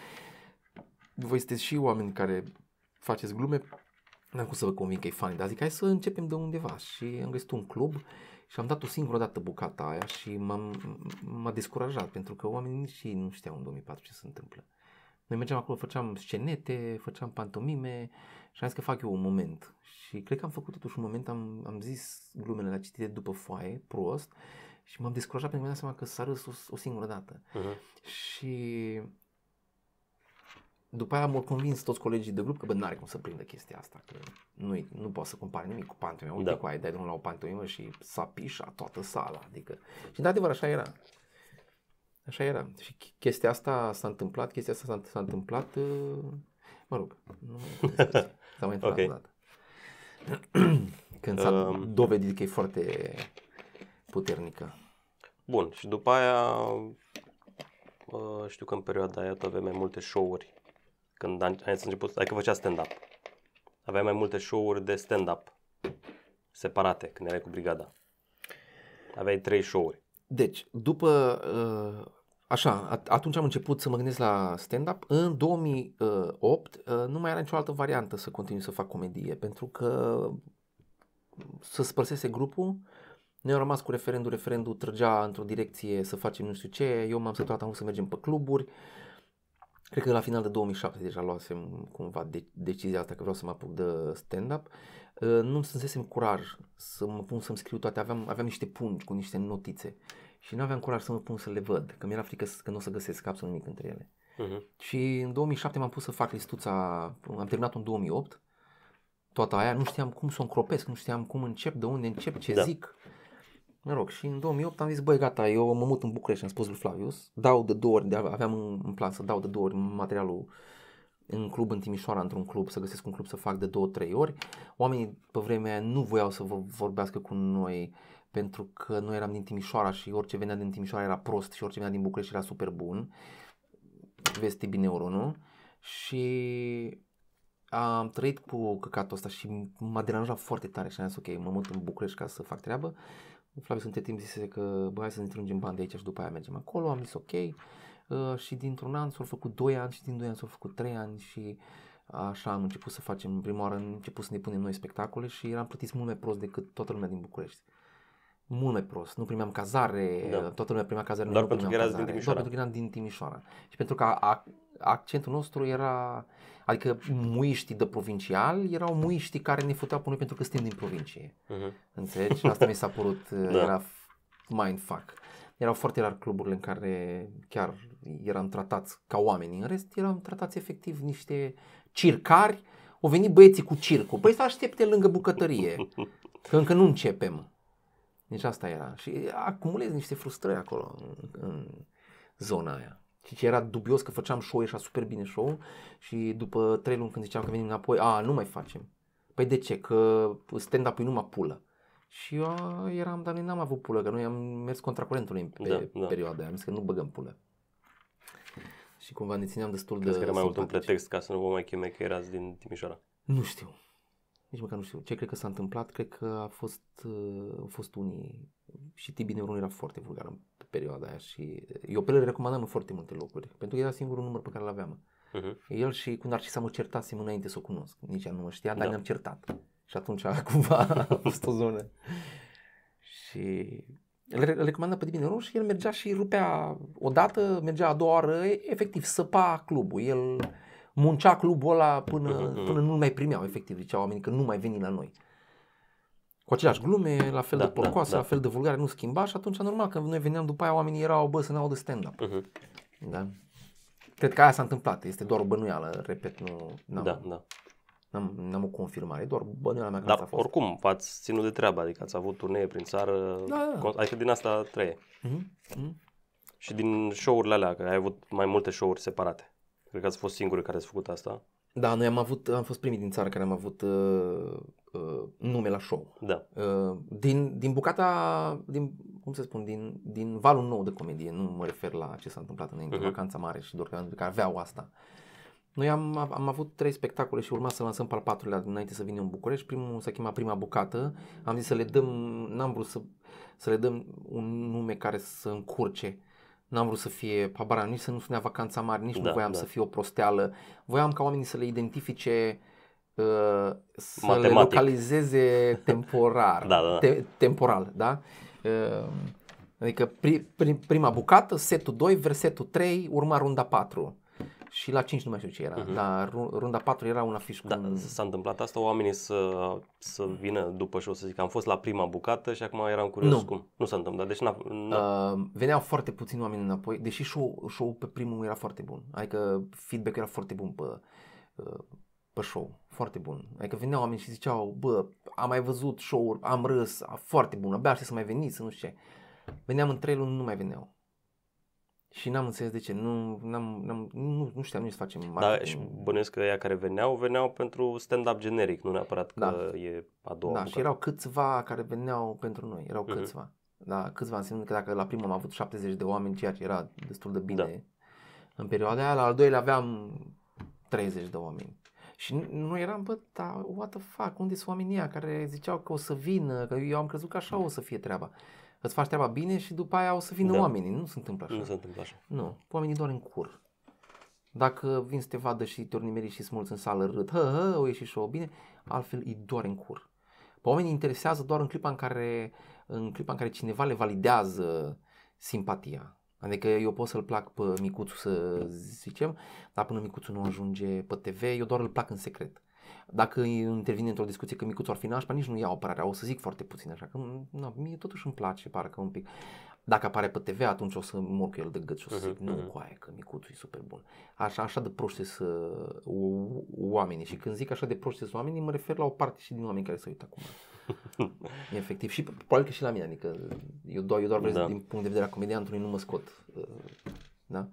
Speaker 2: voi sunteți și oameni care faceți glume, n-am cum să vă convin că e funny, dar zic, hai să începem de undeva. Și am găsit un club și am dat o singură dată bucata aia și m-am, m-a descurajat, pentru că oamenii nici nu știau în 2004 ce se întâmplă. Noi mergeam acolo, făceam scenete, făceam pantomime, și am zis că fac eu un moment. Și cred că am făcut totuși un moment, am, am zis glumele la citire după foaie, prost, și m-am descurajat pentru că mi-am dat seama că s-a râs o, o singură dată. Uh-huh. Și după aia m-au convins toți colegii de grup că bă, n-are cum să prindă chestia asta, că nu, nu poți să compari nimic cu pantomima. Uite da. cu aia, dai drumul la o pantomimă și s-a pișat toată sala. Adică... Și de adevăr așa era. Așa era. Și chestia asta s-a întâmplat, chestia asta s-a, s-a întâmplat uh Mă rog, nu s-a (laughs) mai okay. (clears throat) Când s-a um... dovedit că e foarte puternică.
Speaker 1: Bun, și după aia uh, știu că în perioada aia tu aveai mai multe show-uri când ai început, adică făcea stand-up. Aveai mai multe show-uri de stand-up separate când erai cu brigada. Aveai trei show-uri.
Speaker 2: Deci, după uh, Așa, atunci am început să mă gândesc la stand-up. În 2008 uh, nu mai era nicio altă variantă să continui să fac comedie, pentru că să spărsese grupul, Ne au rămas cu referendul, referendul trăgea într-o direcție să facem nu știu ce, eu m-am sătuat, am vrut să mergem pe cluburi. Cred că la final de 2007 deja luasem cumva de- decizia asta că vreau să mă apuc de stand-up. Uh, nu-mi strânsesem curaj să mă pun să-mi scriu toate, aveam, aveam niște pungi cu niște notițe și nu aveam curaj să mă pun să le văd, că mi-era frică că nu o să găsesc absolut nimic între ele. Uh-huh. Și în 2007 m-am pus să fac listuța, am terminat în 2008, toată aia, nu știam cum să o încropesc, nu știam cum încep, de unde încep, ce da. zic. Mă rog, și în 2008 am zis, băi, gata, eu mă mut în București, am spus lui Flavius, dau de două ori, aveam în plan să dau de două ori materialul în club, în Timișoara, într-un club, să găsesc un club să fac de două, trei ori. Oamenii pe vremea aia nu voiau să vorbească cu noi, uh, pentru că nu eram din Timișoara și orice venea din Timișoara era prost și orice venea din București era super bun. vesti bine nu? Și am trăit cu căcatul ăsta și m-a deranjat foarte tare și am zis ok, mă mut în București ca să fac treabă. Flavius între timp zise că bă, hai să ne strângem bani de aici și după aia mergem acolo, am zis ok. Uh, și dintr-un an s-au făcut 2 ani și din 2 ani s-au făcut 3 ani și așa am început să facem, prima oară am început să ne punem noi spectacole și eram plătiți mult mai prost decât toată lumea din București mult mai prost. Nu primeam cazare, da. toată lumea primea cazare. Doar pentru că erați cazare, din Timișoara. Doar pentru că eram din Timișoara. Și pentru că a, accentul nostru era, adică muiștii de provincial erau muiștii care ne futeau pe noi pentru că suntem din provincie. Uh-huh. Înțelegi? Asta mi s-a părut, (laughs) uh, da. era mindfuck. Erau foarte rar cluburile în care chiar eram tratați ca oameni. În rest eram tratați efectiv niște circari. Au venit băieții cu circul. Păi să aștepte lângă bucătărie, că încă nu începem. Deci asta era. Și acumulez niște frustrări acolo, în, în zona aia. Și era dubios că făceam show, așa super bine show și după trei luni când ziceam că venim înapoi, a, nu mai facem. Păi de ce? Că stand-up-ul nu mă pulă. Și eu eram, dar noi n-am avut pulă, că noi am mers contra curentului în pe da, da. perioada aia, am zis că nu băgăm pulă. Și cumva ne țineam destul Crezi de că era mai mult un
Speaker 1: pretext ca să nu vă mai cheme că erați din Timișoara?
Speaker 2: Nu știu nici măcar nu știu ce cred că s-a întâmplat, cred că a fost, uh, au fost unii și Tibi Neuron era foarte vulgar în perioada aia și eu pe el recomandam în foarte multe locuri, pentru că era singurul număr pe care îl aveam. Uh-huh. El și cu Narcisa mă certasem înainte să o cunosc, nici ea nu mă știa, dar da. ne-am certat. Și atunci (laughs) cumva a fost o zonă. și le recomandă pe Tibi Neuron și el mergea și rupea odată, mergea a doua oară, efectiv săpa clubul. El muncea clubul ăla până, mhm. până nu mai primeau, efectiv, ziceau oamenii că nu mai veni la noi. Cu aceleași glume, la fel da, de porcoase, da, da. la fel de vulgare, nu schimba și atunci normal că noi veneam după aia, oamenii erau, bă, să ne audă stand-up. Uh-huh. Da? Cred că aia s-a întâmplat, este doar o bănuială, repet, nu... am da, da. N-am, n-am o confirmare, doar bănuiala mea că Dar, a fost.
Speaker 1: oricum, v-ați ținut de treabă, adică ați avut turnee prin țară, da, da. da. adică din asta trei. Uh-huh.
Speaker 2: Mhm, uh-huh.
Speaker 1: Și din show-urile alea, că ai avut mai multe show-uri separate. Cred că ați fost singuri care ați făcut asta.
Speaker 2: Da, noi am avut, am fost primii din țară care am avut uh, uh, nume la show. Da. Uh, din, din bucata, din, cum să spun, din, din valul nou de comedie, nu mă refer la ce s-a întâmplat înainte, uh-huh. vacanța mare și doar că aveau asta. Noi am, am avut trei spectacole și urma să lansăm pe al patrulea înainte să vină în București. Primul s-a chemat Prima Bucată. Am zis să le dăm, n-am vrut să, să le dăm un nume care să încurce uh, N-am vrut să fie, pabara, nici să nu sunea vacanța mare, nici da, nu voiam da. să fie o prosteală. Voiam ca oamenii să le identifice, uh, să Matematic. le localizeze (laughs) temporar, da, da, da. Te, temporal, da? Uh, Adică pri, pri, prima bucată, setul 2, versetul 3, urma runda 4 și la 5 nu mai știu ce era, uh-huh. dar runda 4
Speaker 1: era un afiș cu da, un... S-a întâmplat asta, oamenii să, să vină după și o să zic am fost la prima bucată și acum eram curios nu. cum. Nu s-a întâmplat, deci n-a, n-a...
Speaker 2: Uh, veneau foarte puțini oameni înapoi, deși show, show pe primul era foarte bun, adică feedback era foarte bun pe, uh, pe show, foarte bun. Adică veneau oameni și ziceau, bă, am mai văzut show-uri, am râs, foarte bun, abia aștept să mai veniți, nu știu ce. Veneam în trei luni, nu mai veneau. Și n-am înțeles de ce, nu, n-am, n-am, nu, nu știam nici să facem marketing.
Speaker 1: Da, și bănuiesc că ea care veneau, veneau pentru stand-up generic, nu neapărat da. că e
Speaker 2: a doua Da, și erau câțiva care veneau pentru noi, erau uh-huh. câțiva. Da, câțiva înseamnă că dacă la prima am avut 70 de oameni, ceea ce era destul de bine da. în perioada aia, la al doilea aveam 30 de oameni. Și nu eram, bă, da, what the fuck, unde sunt oamenii care ziceau că o să vină, că eu am crezut că așa o să fie treaba. Îți faci treaba bine și după aia o să vină da. oamenii. Nu se întâmplă așa. Nu se întâmplă așa. Nu. Oamenii doar în cur. Dacă vin să te vadă și te ori și smulți în sală, râd, hă, hă, o ieși și o bine, altfel îi doar în cur. Pe oamenii interesează doar în clipa în care, în clipa în care cineva le validează simpatia. Adică eu pot să-l plac pe micuțul să da. zicem, dar până micuțul nu ajunge pe TV, eu doar îl plac în secret. Dacă intervine într-o discuție că micuțul ar fi nașpa, nici nu iau apărarea, o să zic foarte puțin așa, că na, mie totuși îmi place parcă un pic. Dacă apare pe TV, atunci o să mor cu el de gât și o să zic, uh-huh. nu, mhm. coaie, că micuțul e super bun. Așa, așa de proști sunt uh, oamenii și când zic așa de proști sunt oamenii, mă refer la o parte și din oameni care se uită acum. (laughs) Efectiv. Și probabil că și la mine, adică eu doar, eu doar vreau da. din punct de vedere a comediantului, nu mă scot. Uh, da?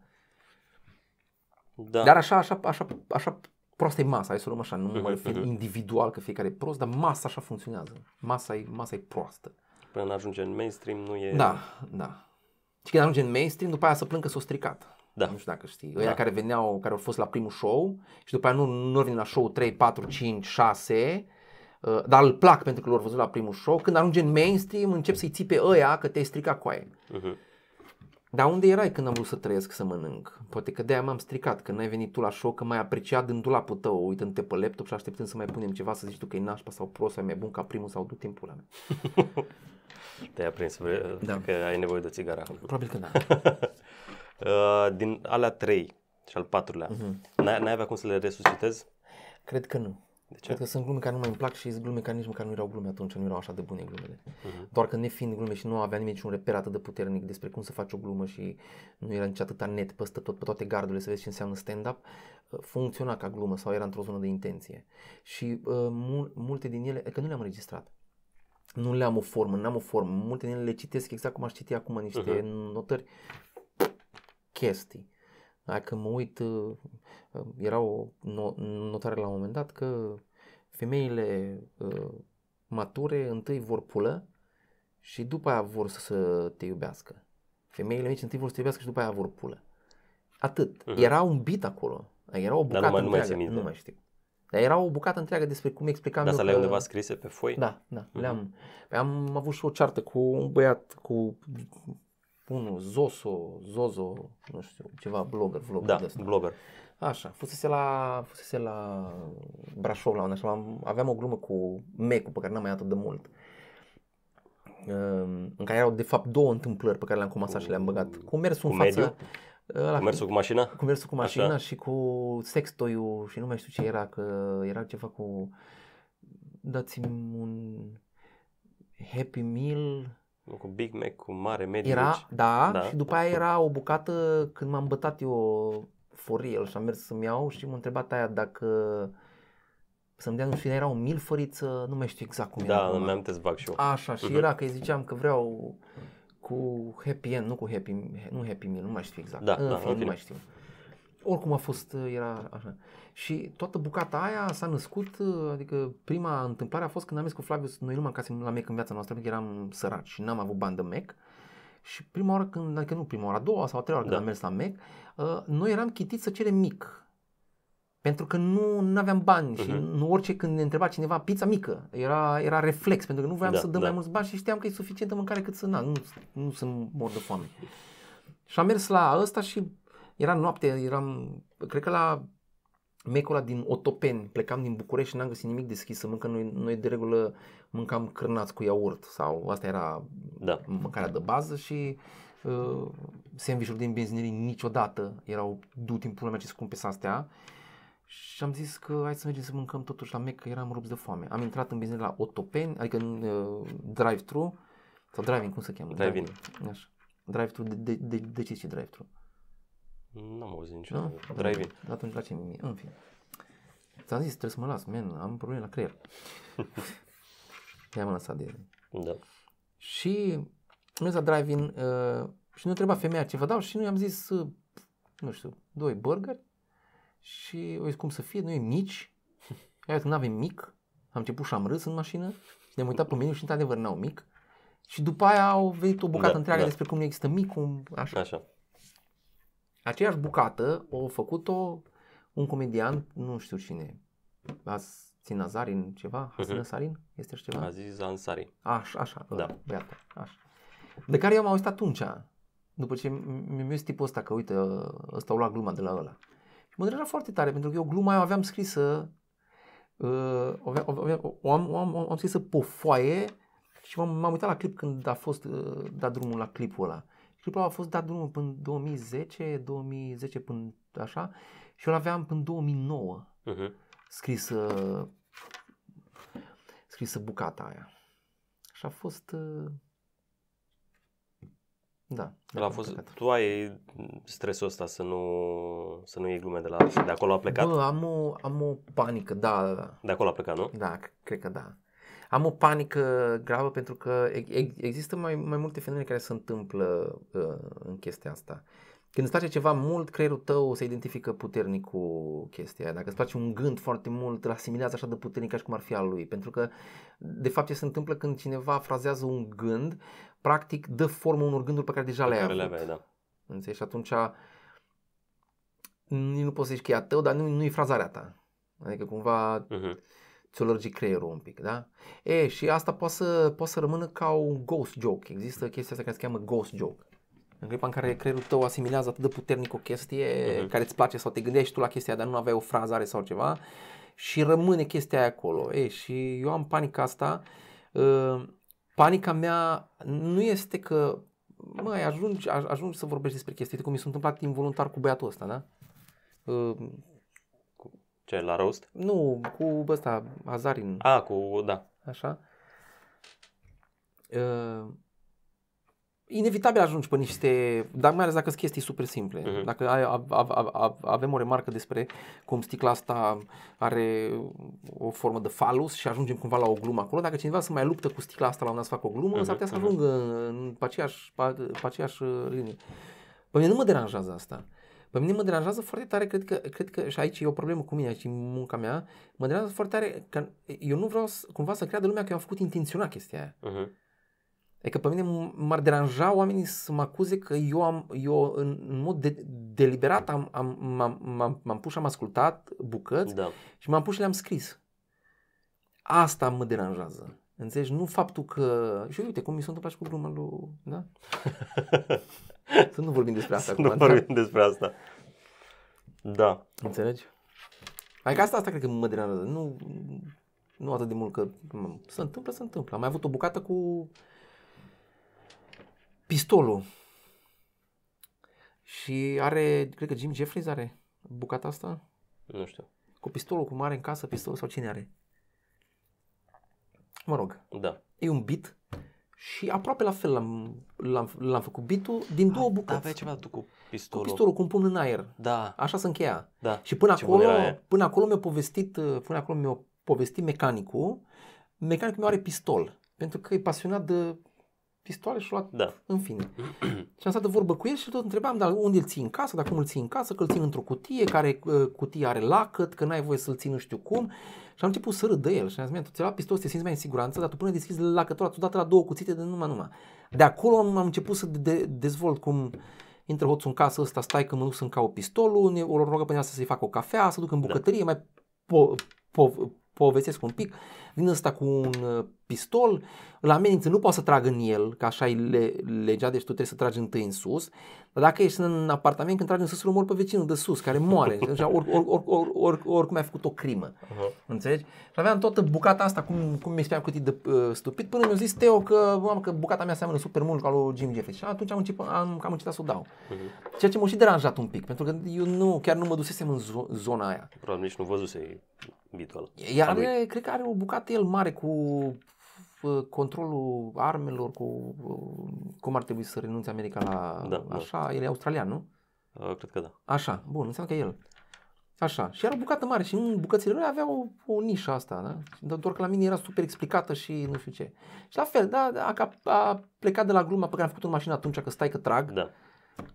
Speaker 2: Da. Dar așa, așa, așa, așa proastă e masa, hai să o luăm așa, nu mhm, mai fi mhm. individual că fiecare e prost, dar masa așa funcționează. Masa e, masa e proastă.
Speaker 1: Până ajunge în mainstream nu e... Da,
Speaker 2: da. Și când ajunge în mainstream, după aia să plâng că s-o stricat. Da. Nu știu dacă știi. Ăia da. care veneau, care au fost la primul show și după aia nu, nu vin la show 3, 4, 5, 6, dar îl plac pentru că l-au văzut la primul show. Când ajunge în mainstream, încep să-i pe ăia că te-ai stricat cu aia. Uh-huh. Dar unde erai când am vrut să trăiesc, să mănânc? Poate că de-aia m-am stricat, că n-ai venit tu la show, că m-ai apreciat din dulapul tău, uitându te pe laptop și așteptând să mai punem ceva, să zici tu că e nașpa sau prost, sau e mai bun ca primul sau du timpul la mea.
Speaker 1: (laughs) Te-ai aprins da. că ai nevoie de o țigară. Probabil că da. (laughs) Uh, din alea trei și al patrulea, uh-huh. Mhm. ai n-ai avea cum să le resuscitezi?
Speaker 2: Cred că nu. De ce? Cred că sunt glume care nu mai îmi plac și sunt glume care nici măcar nu erau glume atunci, nu erau așa de bune glumele. Uh-huh. Doar că nefiind glume și nu avea nimeni niciun reper atât de puternic despre cum să faci o glumă și nu era nici atâta net peste tot, pe toate gardurile să vezi ce înseamnă stand-up, ă, funcționa ca glumă sau era într-o zonă de intenție. Și uh, ă, mul- multe din ele, că adică nu le-am înregistrat. Nu le am o formă, n-am o formă. Multe din ele le citesc exact cum aș citi acum niște uh-huh. notări chestii. Dacă mă uit, uh, uh, era o notare la un moment dat că femeile uh, mature întâi vor pulă și după aia vor să te iubească. Femeile mici întâi vor să te iubească și după aia vor pulă. Atât. Uh-huh. Era un bit acolo. Era o bucată nu mai, întreagă. Nu mai, nu mai știu. Dar era o bucată întreagă despre cum explicam Dar eu. Dar că... undeva scrise pe foi? Da, da. Uh-huh. Le-am. Păi am avut și o ceartă cu un băiat, cu unul Zoso, Zozo, nu știu, ceva blogger, vlogger da, de blogger. Așa, fusese la, fusese la Brașov la un așa, aveam o glumă cu Mecu pe care n-am mai atât de mult. Ehm, în care erau de fapt două întâmplări pe care le-am comasat cu, și le-am băgat. Cu mersul cu în față Ăla, cu mersul cu mașina? Cu mersul cu mașina Așa. și cu sextoiul și nu mai știu ce era, că era ceva cu... Dați-mi un Happy Meal
Speaker 1: cu Big Mac, cu mare mediu. Era, deci- da, da, și după aia
Speaker 2: era o bucată când m-am bătat eu foriel și am mers să-mi iau și m-a întrebat aia dacă să-mi dea nu știu, era o milfăriță, uh, nu mai știu exact cum da, era. Da, mi-am tezbac și eu. Așa, și mhm. era că îi ziceam că vreau cu happy end, nu cu happy, nu happy meal, nu mai știu exact. Da, în da, fine, nu mai știu. Uh, oricum a fost, uh, era așa. Și toată bucata aia s-a născut, uh, adică prima întâmplare a fost când am mers cu Flavius, noi nu mâncasem la Mac în viața noastră, pentru că eram săraci și n-am avut bani de Mac. Și prima oară când, adică nu prima oară, a doua sau a treia oară da. când am mers la Mac, uh, noi eram chitiți să cerem mic. Pentru că nu aveam bani uh-huh. și mhm. nu orice când ne întreba cineva pizza mică, era, era reflex, pentru că nu voiam da, să dăm da. mai mulți bani și știam că e suficientă mâncare cât să, na, nu, nu sunt mor de foame. Și am mers la ăsta și era noapte, eram, cred că la Mecola din Otopeni, plecam din București și n-am găsit nimic deschis să mâncăm. Noi, noi de regulă mâncam crânați cu iaurt sau asta era da. mâncarea de bază și uh, sandvișuri din benzinerii niciodată erau du timpul mea ce scumpe să astea. Și am zis că hai să mergem să mâncăm totuși la Mec, că eram rupți de foame. Am intrat în benzinerie la Otopeni, adică în uh, drive-thru sau driving, cum se cheamă? Drive-in. drive thru de, de, de, de ce ce drive-thru?
Speaker 1: Nu am auzit da, niciodată. Da? Drive-in. Atunci ce mie. În fine.
Speaker 2: Ți-am zis, trebuie să mă las, man, am probleme la creier. (laughs) I-am lăsat de... Da. Și mi-a zis drive-in uh, și nu întreba femeia ce vă dau și nu i-am zis, uh, nu știu, doi burgeri și o zis cum să fie, noi mici, aia când avem mic, am început și am râs în mașină, ne-am uitat pe meniu și într-adevăr n-au mic și după aia au venit o bucată da, întreagă da. despre cum nu există mic, cum așa. așa. Aceeași bucată o făcut-o un comedian, nu știu cine, Sinazarin ceva, Hasinasarin, mhm. uh-huh. este așa ceva?
Speaker 1: Aziz Ansari.
Speaker 2: Aș, așa, da. Iată, așa. De care eu am auzit atunci, după ce mi-a zis tipul ăsta că uite, ăsta o luat gluma de la ăla. Și mă deranja foarte tare, pentru că eu gluma aia aveam scrisă, uh, aveam, o, am, o, am, o am scrisă pe foaie și m-am, m-am uitat la clip când a fost uh, dat drumul la clipul ăla. Clipul a fost dat drumul până 2010, 2010 până așa și eu aveam până 2009 uh-huh. scrisă, scrisă bucata aia. Și a fost... Uh, da.
Speaker 1: A fost, plecat. tu ai stresul ăsta să nu, să nu iei glume de la... De acolo
Speaker 2: a plecat? Bă, am o, am o panică, da, da, da. De acolo a plecat, nu? Da, cred că da am o panică gravă pentru că există mai, mai multe fenomene care se întâmplă uh, în chestia asta. Când îți place ceva mult, creierul tău se identifică puternic cu chestia aia. Dacă îți place un gând foarte mult, îl asimilează așa de puternic ca și cum ar fi al lui. Pentru că, de fapt, ce se întâmplă când cineva frazează un gând, practic dă formă unor gânduri pe care deja le-ai avut. Le aveai, da. Înțelegi? Și atunci nu poți să zici că e a tău, dar nu, nu e frazarea ta. Adică cumva... Uh-huh ți-o lărgi creierul un pic, da? E, și asta poate să, poate să rămână ca un ghost joke. Există chestia asta care se cheamă ghost joke. În clipa în care creierul tău asimilează atât de puternic o chestie uh-huh. care îți place sau te gândești tu la chestia, dar nu aveai o frazare sau ceva și rămâne chestia aia acolo. E, și eu am panica asta. Ă, panica mea nu este că mai ajungi, ajungi să vorbești despre chestii, cum mi s-a întâmplat involuntar cu băiatul ăsta, da? Ă, ce, la roast? Nu, cu ăsta,
Speaker 1: Azarin. A, cu, da.
Speaker 2: Așa. Uh, inevitabil ajungi pe niște, dar mai ales dacă sunt chestii super simple. Uh-huh. Dacă ai, a, a, a, avem o remarcă despre cum sticla asta are o formă de falus și ajungem cumva la o glumă acolo, dacă cineva se mai luptă cu sticla asta la un să facă o glumă, uh-huh. s-ar mhm, putea să mhm. ajungă uh-huh. în, pe aceeași, pe, pe aceeași linie. Pe mine nu mă deranjează asta. Uh, pe mine mă deranjează foarte tare, cred că, cred că și aici e o problemă cu mine și munca mea, mă deranjează foarte tare că eu nu vreau să, cumva să creadă lumea că eu am făcut intenționat chestia aia. Uh-huh. Adică pe mine m-ar deranja oamenii să mă acuze că eu am, eu în, în mod de, deliberat am, am, m-am, m-am, m-am pus și am ascultat bucăți da. și m-am pus și le-am scris. Asta mă deranjează. Înțelegi? Nu faptul că... Și uite cum mi s-a întâmplat și cu gluma lui... Da? (laughs) Să nu vorbim despre asta. Să acum, nu vorbim da? despre asta. Da. Înțelegi? Adică asta, asta cred că mă deranjează. Nu, nu atât de mult că se întâmplă, se întâmplă. Am mai avut o bucată cu pistolul. Și are, cred că Jim Jeffries are bucata asta. Nu știu. Cu pistolul, cum are în casă pistolul sau cine are. Mă rog. Da. E un bit și aproape la fel l-am, l-am, l-am făcut bitul din două bucăți. Avea ceva tu cu
Speaker 1: pistolul. Cu pistolul, cu un
Speaker 2: pumn în aer. Da. Așa se încheia. Da. Și până Ce acolo, până acolo mi-a povestit, până acolo mi-a povestit mecanicul. Mecanicul meu are pistol, pentru că e pasionat de pistoale și luat, da. în fine. (clears throat) și am stat de vorbă cu el și tot întrebam, dar unde îl ții în casă, dacă cum îl ții în casă, că îl ții într-o cutie, care ă, cutie are lacăt, că n-ai voie să-l ții nu știu cum. Și am început să râd de el și am zis, tu ți-ai luat pistol, te simți mai în siguranță, dar tu până deschizi lacătura, tu dată la două cuțite de numai numai. De acolo am, am început să de- dezvolt cum intră hoțul în casă ăsta, stai că mă duc să-mi caut pistolul, o rogă pe să-i fac o cafea, să duc în da. bucătărie, da. mai po- po- povestesc un pic vine ăsta cu un uh, pistol, îl amenință, nu poate să tragă în el, că așa e legea, deci tu trebuie să tragi întâi în sus, dar dacă ești în apartament, când tragi în sus, îl mor pe vecinul de sus, care moare, (laughs) și or, or, or, or, or, oricum ai făcut o crimă, uh-huh. înțelegi? Și aveam toată bucata asta, cum, cum mi e cu de uh, stupid, până mi-a zis Teo că, mamă că bucata mea seamănă super mult cu al lui Jim Jeffries și atunci am, început, am, am încetat să o dau.
Speaker 1: Uh-huh.
Speaker 2: Ceea ce m-a și deranjat un pic, pentru că eu nu, chiar nu mă dusesem în zona aia.
Speaker 1: Probabil nici nu văzuse Beatle. Iar
Speaker 2: cred că are o bucată jucat el mare cu controlul armelor, cu cum ar trebui să renunțe America la da, da. așa, da. el e australian, nu? Uh, cred că da. Așa, bun, înseamnă că el. Așa, și era o bucată mare și în bucățile lui avea o, o nișă asta, da? Dar doar că la mine era super explicată și nu știu ce. Și la fel, da, a, a plecat de la gluma pe care am făcut-o în mașină atunci că stai că trag. Da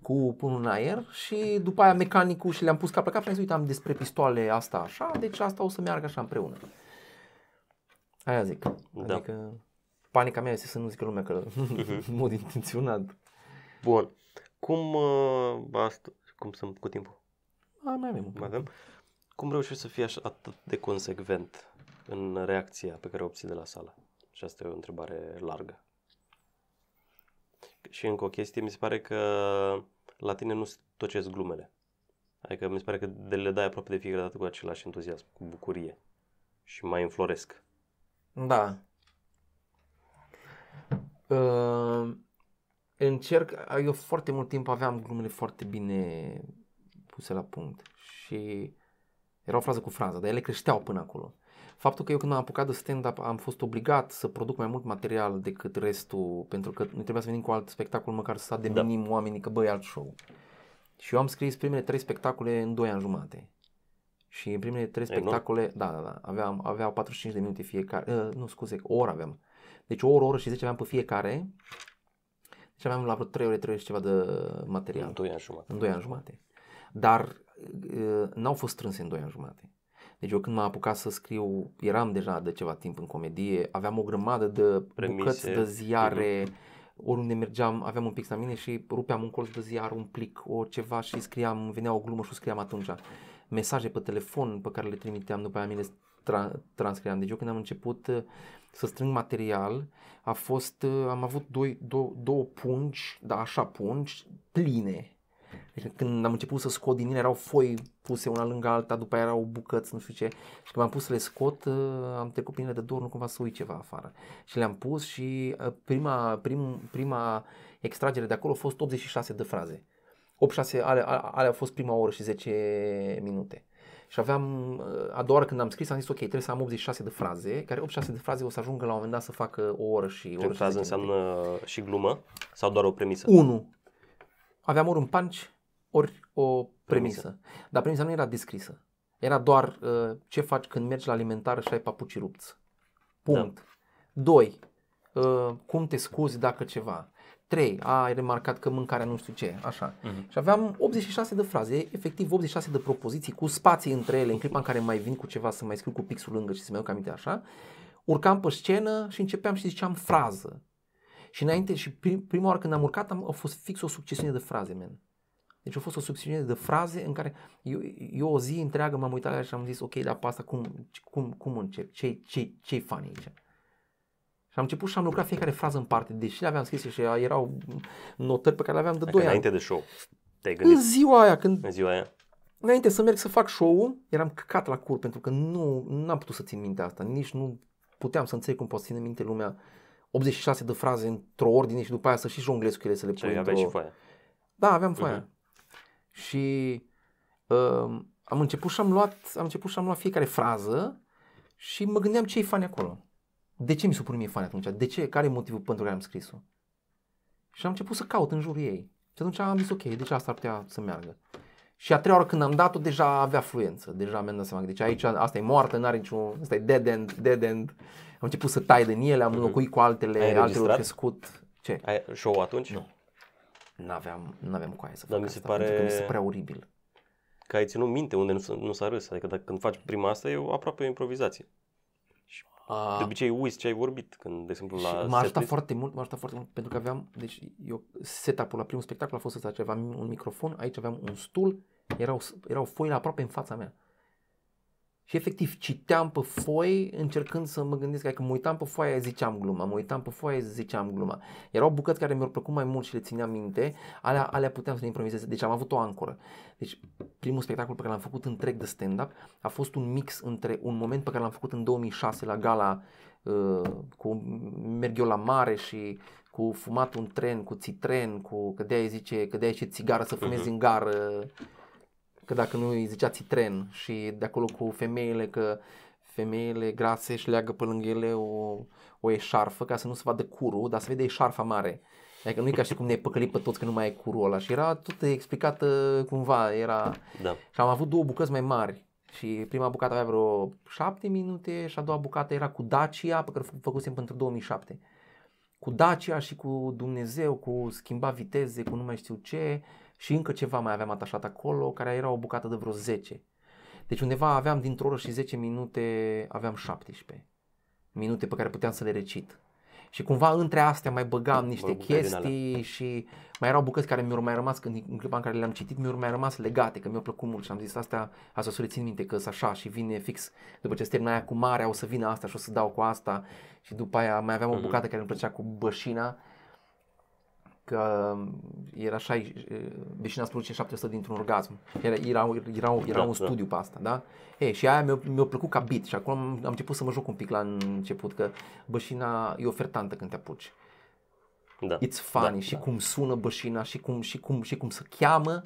Speaker 2: cu punul în aer și după aia mecanicul și le-am pus cap la cap și am zis, uite, am despre pistoale asta așa, deci asta o să meargă așa împreună. Aia zic. Da. Adică panica mea este să nu zic lumea că mhm. uh-huh. (laughs) în mod intenționat. Bun. Cum, uh, asta, cum sunt cu timpul? A, mai avem. Mai avem.
Speaker 1: Cum reușești să fii așa atât de consecvent în reacția pe care o obții de la sală? Și asta e o întrebare largă. Și încă o chestie, mi se pare că la tine nu tocesc glumele. Adică mi se pare că de le dai aproape de fiecare dată cu același entuziasm, cu bucurie. Și mai înfloresc.
Speaker 2: Da. Uh, încerc, eu foarte mult timp aveam glumele foarte bine puse la punct și era o frază cu frază, dar ele creșteau până acolo. Faptul că eu când am apucat de stand-up am fost obligat să produc mai mult material decât restul, pentru că nu trebuia să venim cu alt spectacol, măcar să da. ademinim da. oamenii că băi alt show. Și eu am scris primele trei spectacole în doi ani jumate. Și în primele trei spectacole, da, da, da, aveam, aveau 45 de minute fiecare, uh, nu scuze, o oră aveam. Deci o oră, oră și 10 aveam pe fiecare. Deci aveam la vreo 3 ore, 3 ore și ceva de material. În 2 ani jumate. În 2 ani jumate. Dar uh, n-au fost strânse în 2 ani jumate. Deci eu când m-am apucat să scriu, eram deja de ceva timp în comedie, aveam o grămadă de Premise, bucăți de ziare, oriunde mergeam aveam un pix la mine și rupeam un colț de ziar, un plic, o ceva și scriam, venea o glumă și o scriam atunci mesaje pe telefon pe care le trimiteam, după aia mi le tra- transcriam. Deci eu când am început uh, să strâng material, a fost, uh, am avut doi, dou, două pungi, da, așa pungi, pline. Deci când am început să scot din ele, erau foi puse una lângă alta, după aia erau bucăți, nu știu ce. Și când am pus să le scot, uh, am trecut prin ele de două nu cumva să uit ceva afară. Și le-am pus și prima, prim, prima extragere de acolo a fost 86 de fraze. 8-6, ale, ale au fost prima oră și 10 minute. Și aveam, a doua oară când am scris, am zis ok, trebuie să am 86 de fraze, care 86 de fraze o să ajungă la un moment dat să facă o oră și o oră frază înseamnă uh, și glumă sau doar o premisă? Unu. Aveam ori un punch, ori o premisă. premisă. Dar premisa nu era descrisă. Era doar uh, ce faci când mergi la alimentară și ai papuci rupți. Punct. Da. Doi. Uh, cum te scuzi dacă ceva. 3, a, remarcat că mâncarea nu știu ce, așa. Uh-huh. Și aveam 86 de fraze, efectiv 86 de propoziții cu spații între ele, în clipa în care mai vin cu ceva să mai scriu cu pixul lângă și să-mi aduc aminte așa. Urcam pe scenă și începeam și ziceam frază. Și înainte, și prim, prima oară când am urcat, am, a fost fix o succesiune de fraze, men. Deci a fost o succesiune de fraze în care eu, eu o zi întreagă m-am uitat și am zis, ok, dar pe asta cum, cum, cum încep? Ce-i, ce-i, ce funny aici? am început și am lucrat fiecare frază în parte, deși le aveam scrise și erau notări pe care le aveam de 2 ani. Înainte de
Speaker 1: show, te
Speaker 2: În ziua aia, când... În ziua aia. Înainte să merg să fac show-ul, eram căcat la cur pentru că nu am putut să țin minte asta, nici nu puteam să înțeleg cum poți ține minte lumea 86 de fraze într-o ordine și după aia să și jonglez cu ele să le pui într-o... și foaia. Da, aveam foaia. Uh-huh. Și uh, am început și am luat, am început și am luat fiecare frază și mă gândeam ce-i fani acolo de ce mi supun mie fani atunci? De ce? Care e motivul pentru care am scris-o? Și am început să caut în jurul ei. Și atunci am zis, ok, deci asta ar putea să meargă. Și a treia oară când am dat-o, deja avea fluență. Deja mi-am dat seama că deci aici asta e moartă, n-are niciun... Asta e dead end, dead end. Am început să tai din ele, am mhm. înlocuit cu altele, Ai altele au crescut.
Speaker 1: Ce? Ai show atunci? Nu. N-aveam, n-aveam cu aia să fac Dar mi se asta, pare... că mi se prea oribil. Că ai ținut minte unde nu, nu s-a râs. Adică dacă când faci prima asta, e aproape o improvizație. A... De obicei uiți ce ai vorbit când, de exemplu, la m-a ajutat foarte
Speaker 2: mult, m-a ajutat foarte mult pentru că aveam, deci eu, setup-ul la primul spectacol a fost să aveam un microfon, aici aveam un stul, erau, erau foile aproape în fața mea. Și efectiv citeam pe foi încercând să mă gândesc că adică mă uitam pe foaia ziceam gluma, mă uitam pe foaia ziceam gluma. Erau bucăți care mi-au plăcut mai mult și le țineam minte, alea, alea puteam să le improvizez. Deci am avut o ancoră. Deci primul spectacol pe care l-am făcut întreg de stand-up a fost un mix între un moment pe care l-am făcut în 2006 la gala uh, cu merg eu la mare și cu fumat un tren, cu țitren, cu că de zice, că de zice țigară să fumezi uh-huh. în gară că dacă nu îi zicea tren și de acolo cu femeile că femeile grase și leagă pe lângă ele o, o eșarfă ca să nu se vadă curul, dar se vede eșarfa mare. Adică nu e ca și cum ne-ai păcălit pe toți că nu mai e curul ăla și era tot explicată uh, cumva, era... Da. Și am avut două bucăți mai mari și prima bucată avea vreo șapte minute și a doua bucată era cu Dacia, pe care o făcusem pentru 2007. Cu Dacia și cu Dumnezeu, cu schimba viteze, cu nu mai știu ce, și încă ceva mai aveam atașat acolo, care era o bucată de vreo 10. Deci undeva aveam dintr-o oră și 10 minute, aveam 17 minute pe care puteam să le recit. Și cumva între astea mai băgam niște chestii și mai erau bucăți care mi-au mai rămas când în clipa în care le-am citit, mi-au mai rămas legate, că mi-au plăcut mult și am zis asta, asta o să rețin minte că sunt așa și vine fix după ce termin aia cu marea, o să vină asta și o să dau cu asta și după aia mai aveam o mhm. bucată care îmi plăcea cu bășina că um, era așa, uh, deși n-a spus 700 dintr-un orgasm. Era, era, era, era da, un da. studiu pe asta, da? E, și aia mi-a, mi-a plăcut ca bit și acum am, am început să mă joc un pic la început, că bășina e ofertantă când te apuci. Da. It's funny da, și da. cum sună bășina și cum, și cum, și cum se cheamă,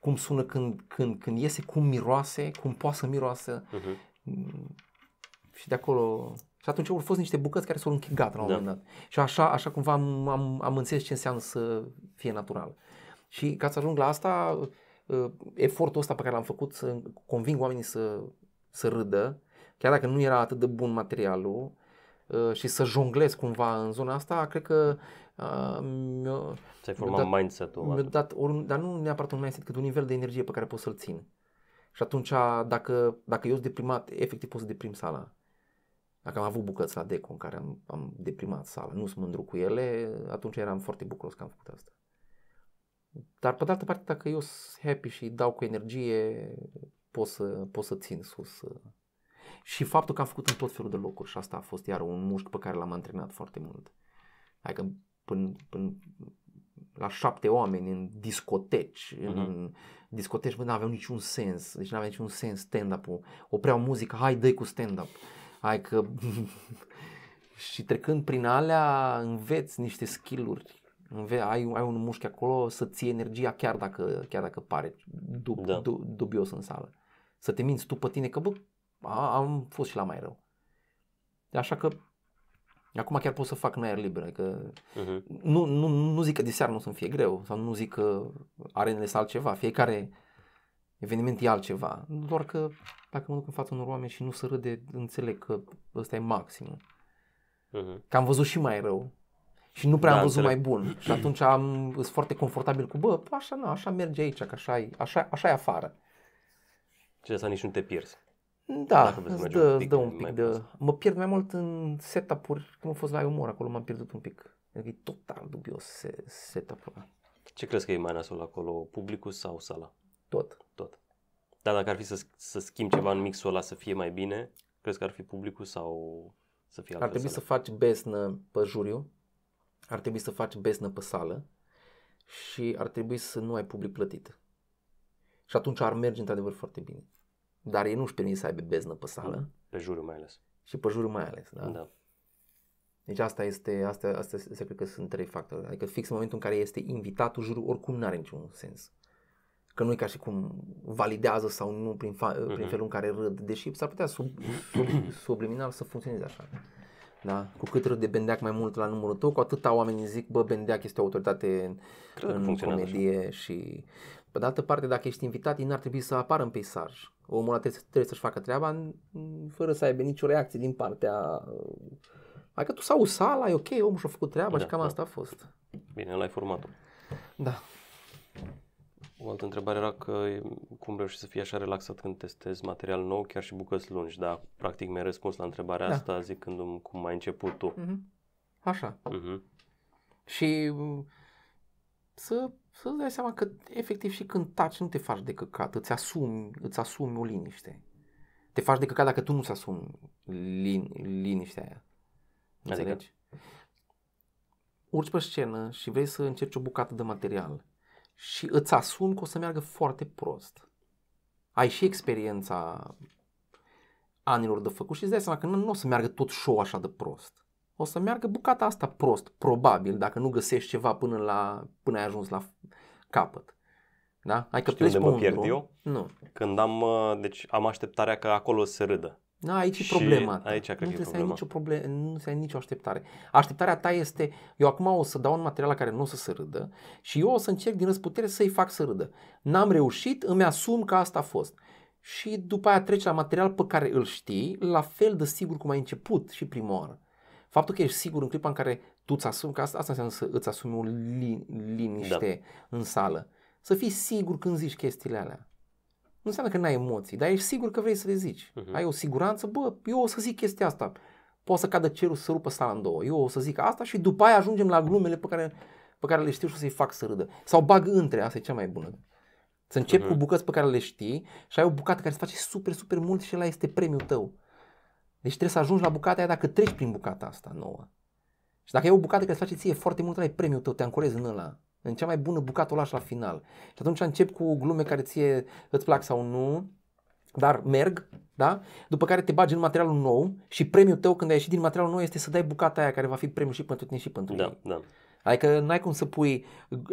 Speaker 2: cum sună când, când, când iese, cum miroase, cum poate să miroase. Uh-huh. Mhm. Și de acolo și atunci au fost niște bucăți care s-au închegat la un da. moment dat. Și așa, așa cumva am, am, am înțeles ce înseamnă să fie natural. Și ca să ajung la asta, ă, efortul ăsta pe care l-am făcut să conving oamenii să, să râdă, chiar dacă nu era atât de bun materialul ă, și să jonglez cumva în zona asta, cred că ă, mi-a, mi-a dat, mindset-ul. Mi-a dat, ori, dar nu neapărat un mindset, cât un nivel de energie pe care pot să-l țin. Și atunci, dacă, dacă eu sunt deprimat, efectiv pot să deprim sala. Dacă am avut bucăți la Deco în care am, am deprimat sala, nu sunt mândru cu ele, atunci eram foarte bucuros că am făcut asta. Dar pe de altă parte, dacă eu sunt happy și dau cu energie, pot să, pot să țin sus. Uh. Și faptul că am făcut în tot felul de locuri și asta a fost iar un mușc pe care l-am antrenat foarte mult. Adică până, până la șapte oameni în discoteci, uh-huh. în mhm. discoteci, bă, n-aveau niciun sens, deci nu avea niciun sens stand-up-ul. Opreau muzica, hai dă cu stand-up. Hai că (laughs) și trecând prin alea înveți niște skill-uri. Înve- ai, ai un mușchi acolo să ții energia chiar dacă, chiar dacă pare dub, da. du, dubios în sală. Să te minți tu pe tine că bă, a, am fost și la mai rău. Așa că acum chiar pot să fac în aer liber. Adică uh-huh. nu, nu, nu zic că de seară nu o să fie greu sau nu zic că arenele sunt altceva. Fiecare eveniment e altceva. Doar că dacă mă duc în fața unor oameni și nu se râde, înțeleg că ăsta e maximul. Uh-huh. Că am văzut și mai rău și nu prea da, am văzut înțeleg. mai bun. Și atunci am, sunt foarte confortabil cu, bă, așa, na, așa merge aici, că așa așa, așa e afară.
Speaker 1: Ce să nici nu te pierzi. Da, îți dă, un pic,
Speaker 2: dă un pic de... Prost. Mă pierd mai mult în setup-uri, cum a fost la umor, acolo m-am pierdut un pic. Adică e total dubios setup-ul
Speaker 1: Ce crezi că e mai nasul acolo, publicul sau sala?
Speaker 2: Tot. Tot.
Speaker 1: Da, dacă ar fi să, să schimb ceva în mixul ăla să fie mai bine, crezi că ar fi publicul sau să fie Ar trebui să faci
Speaker 2: besnă pe juriu, ar trebui să faci besnă pe sală și ar trebui să nu ai public plătit. Și atunci ar merge într-adevăr foarte bine. Dar ei nu-și permit să aibă beznă pe sală. Mm, pe juriu mai ales. Și pe juriu mai ales, da. da. Deci asta este, asta, asta se cred că sunt trei factori. Adică fix în momentul în care este invitatul, jurul oricum nu are niciun sens. Că nu e ca și cum validează sau nu prin, fa- uh-huh. prin mhm. felul în care râd, deși s-ar putea sub, sub, (clears throat) subliminal să funcționeze așa. Da? Cu cât râde Bendeac mai mult la numărul tău, cu atâta oamenii zic, bă, Bendeac este o autoritate
Speaker 1: Cred în comedie
Speaker 2: așa. și... Pe de altă parte, dacă ești invitat, ei n-ar trebui să apară în peisaj. Omul ăla trebuie, să-și facă treaba fără să aibă nicio reacție din partea... Uh, adică tu s-au sala, e ok, omul și-a făcut treaba da, și cam da. asta a fost.
Speaker 1: Bine, l-ai format Da. O altă întrebare era că cum reușești să fii așa relaxat când testezi material nou, chiar și bucăți lungi, dar practic mi-ai răspuns la întrebarea da. asta zicându-mi cum ai început tu. Mm-hmm.
Speaker 2: Așa. Mm-hmm. Și mm, să, să-ți dai seama că efectiv și când taci nu te faci de căcat, îți asumi, îți asumi o liniște. Te faci de căcat dacă tu nu-ți asumi lin, liniștea aia. Adică? Înțelegi? Adică? Urci pe scenă și vrei să încerci o bucată de material și îți asumi că o să meargă foarte prost. Ai și experiența anilor de făcut și îți dai seama că nu, nu o să meargă tot show așa de prost. O să meargă bucata asta prost, probabil, dacă nu găsești ceva până, la, până ai ajuns la capăt. Da? Ai că Știi unde mă pierd eu? Nu.
Speaker 1: Când am, uh, deci am așteptarea că acolo se râdă.
Speaker 2: Na, da, aici și e problema. Ta. Aici cred nu trebuie să ai nicio problemă, nu să ai nicio așteptare. Așteptarea ta este, eu acum o să dau un material la care nu o să se râdă și eu o să încerc din răsputere să-i fac să râdă. N-am reușit, îmi asum că asta a fost. Și după aia treci la material pe care îl știi, la fel de sigur cum ai început și prima oară. Faptul că ești sigur în clipa în care tu îți asumi, că asta, asta înseamnă să îți asumi o liniște da. în sală. Să fii sigur când zici chestiile alea nu înseamnă că n-ai emoții, dar ești sigur că vrei să le zici. Uh-huh. Ai o siguranță, bă, eu o să zic chestia asta. Poate să cadă cerul să rupă sala în două. Eu o să zic asta și după aia ajungem la glumele pe care, pe care le știu și o să-i fac să râdă. Sau bag între, asta e cea mai bună. Să începi uh-huh. Mhm. cu bucăți pe care le știi și ai o bucată care îți face super, super mult și ăla este premiul tău. Deci trebuie să ajungi la bucata aia dacă treci prin bucata asta nouă. Și dacă e o bucată care îți face ție foarte mult, ai premiul tău, te ancorezi în ăla. În cea mai bună bucată o lași la final. Și atunci încep cu glume care ție îți plac sau nu, dar merg, da? După care te bagi în materialul nou și premiul tău când ai ieșit din materialul nou este să dai bucata aia care va fi premiul și pentru tine și pentru da, ei. Da. Adică n-ai cum să pui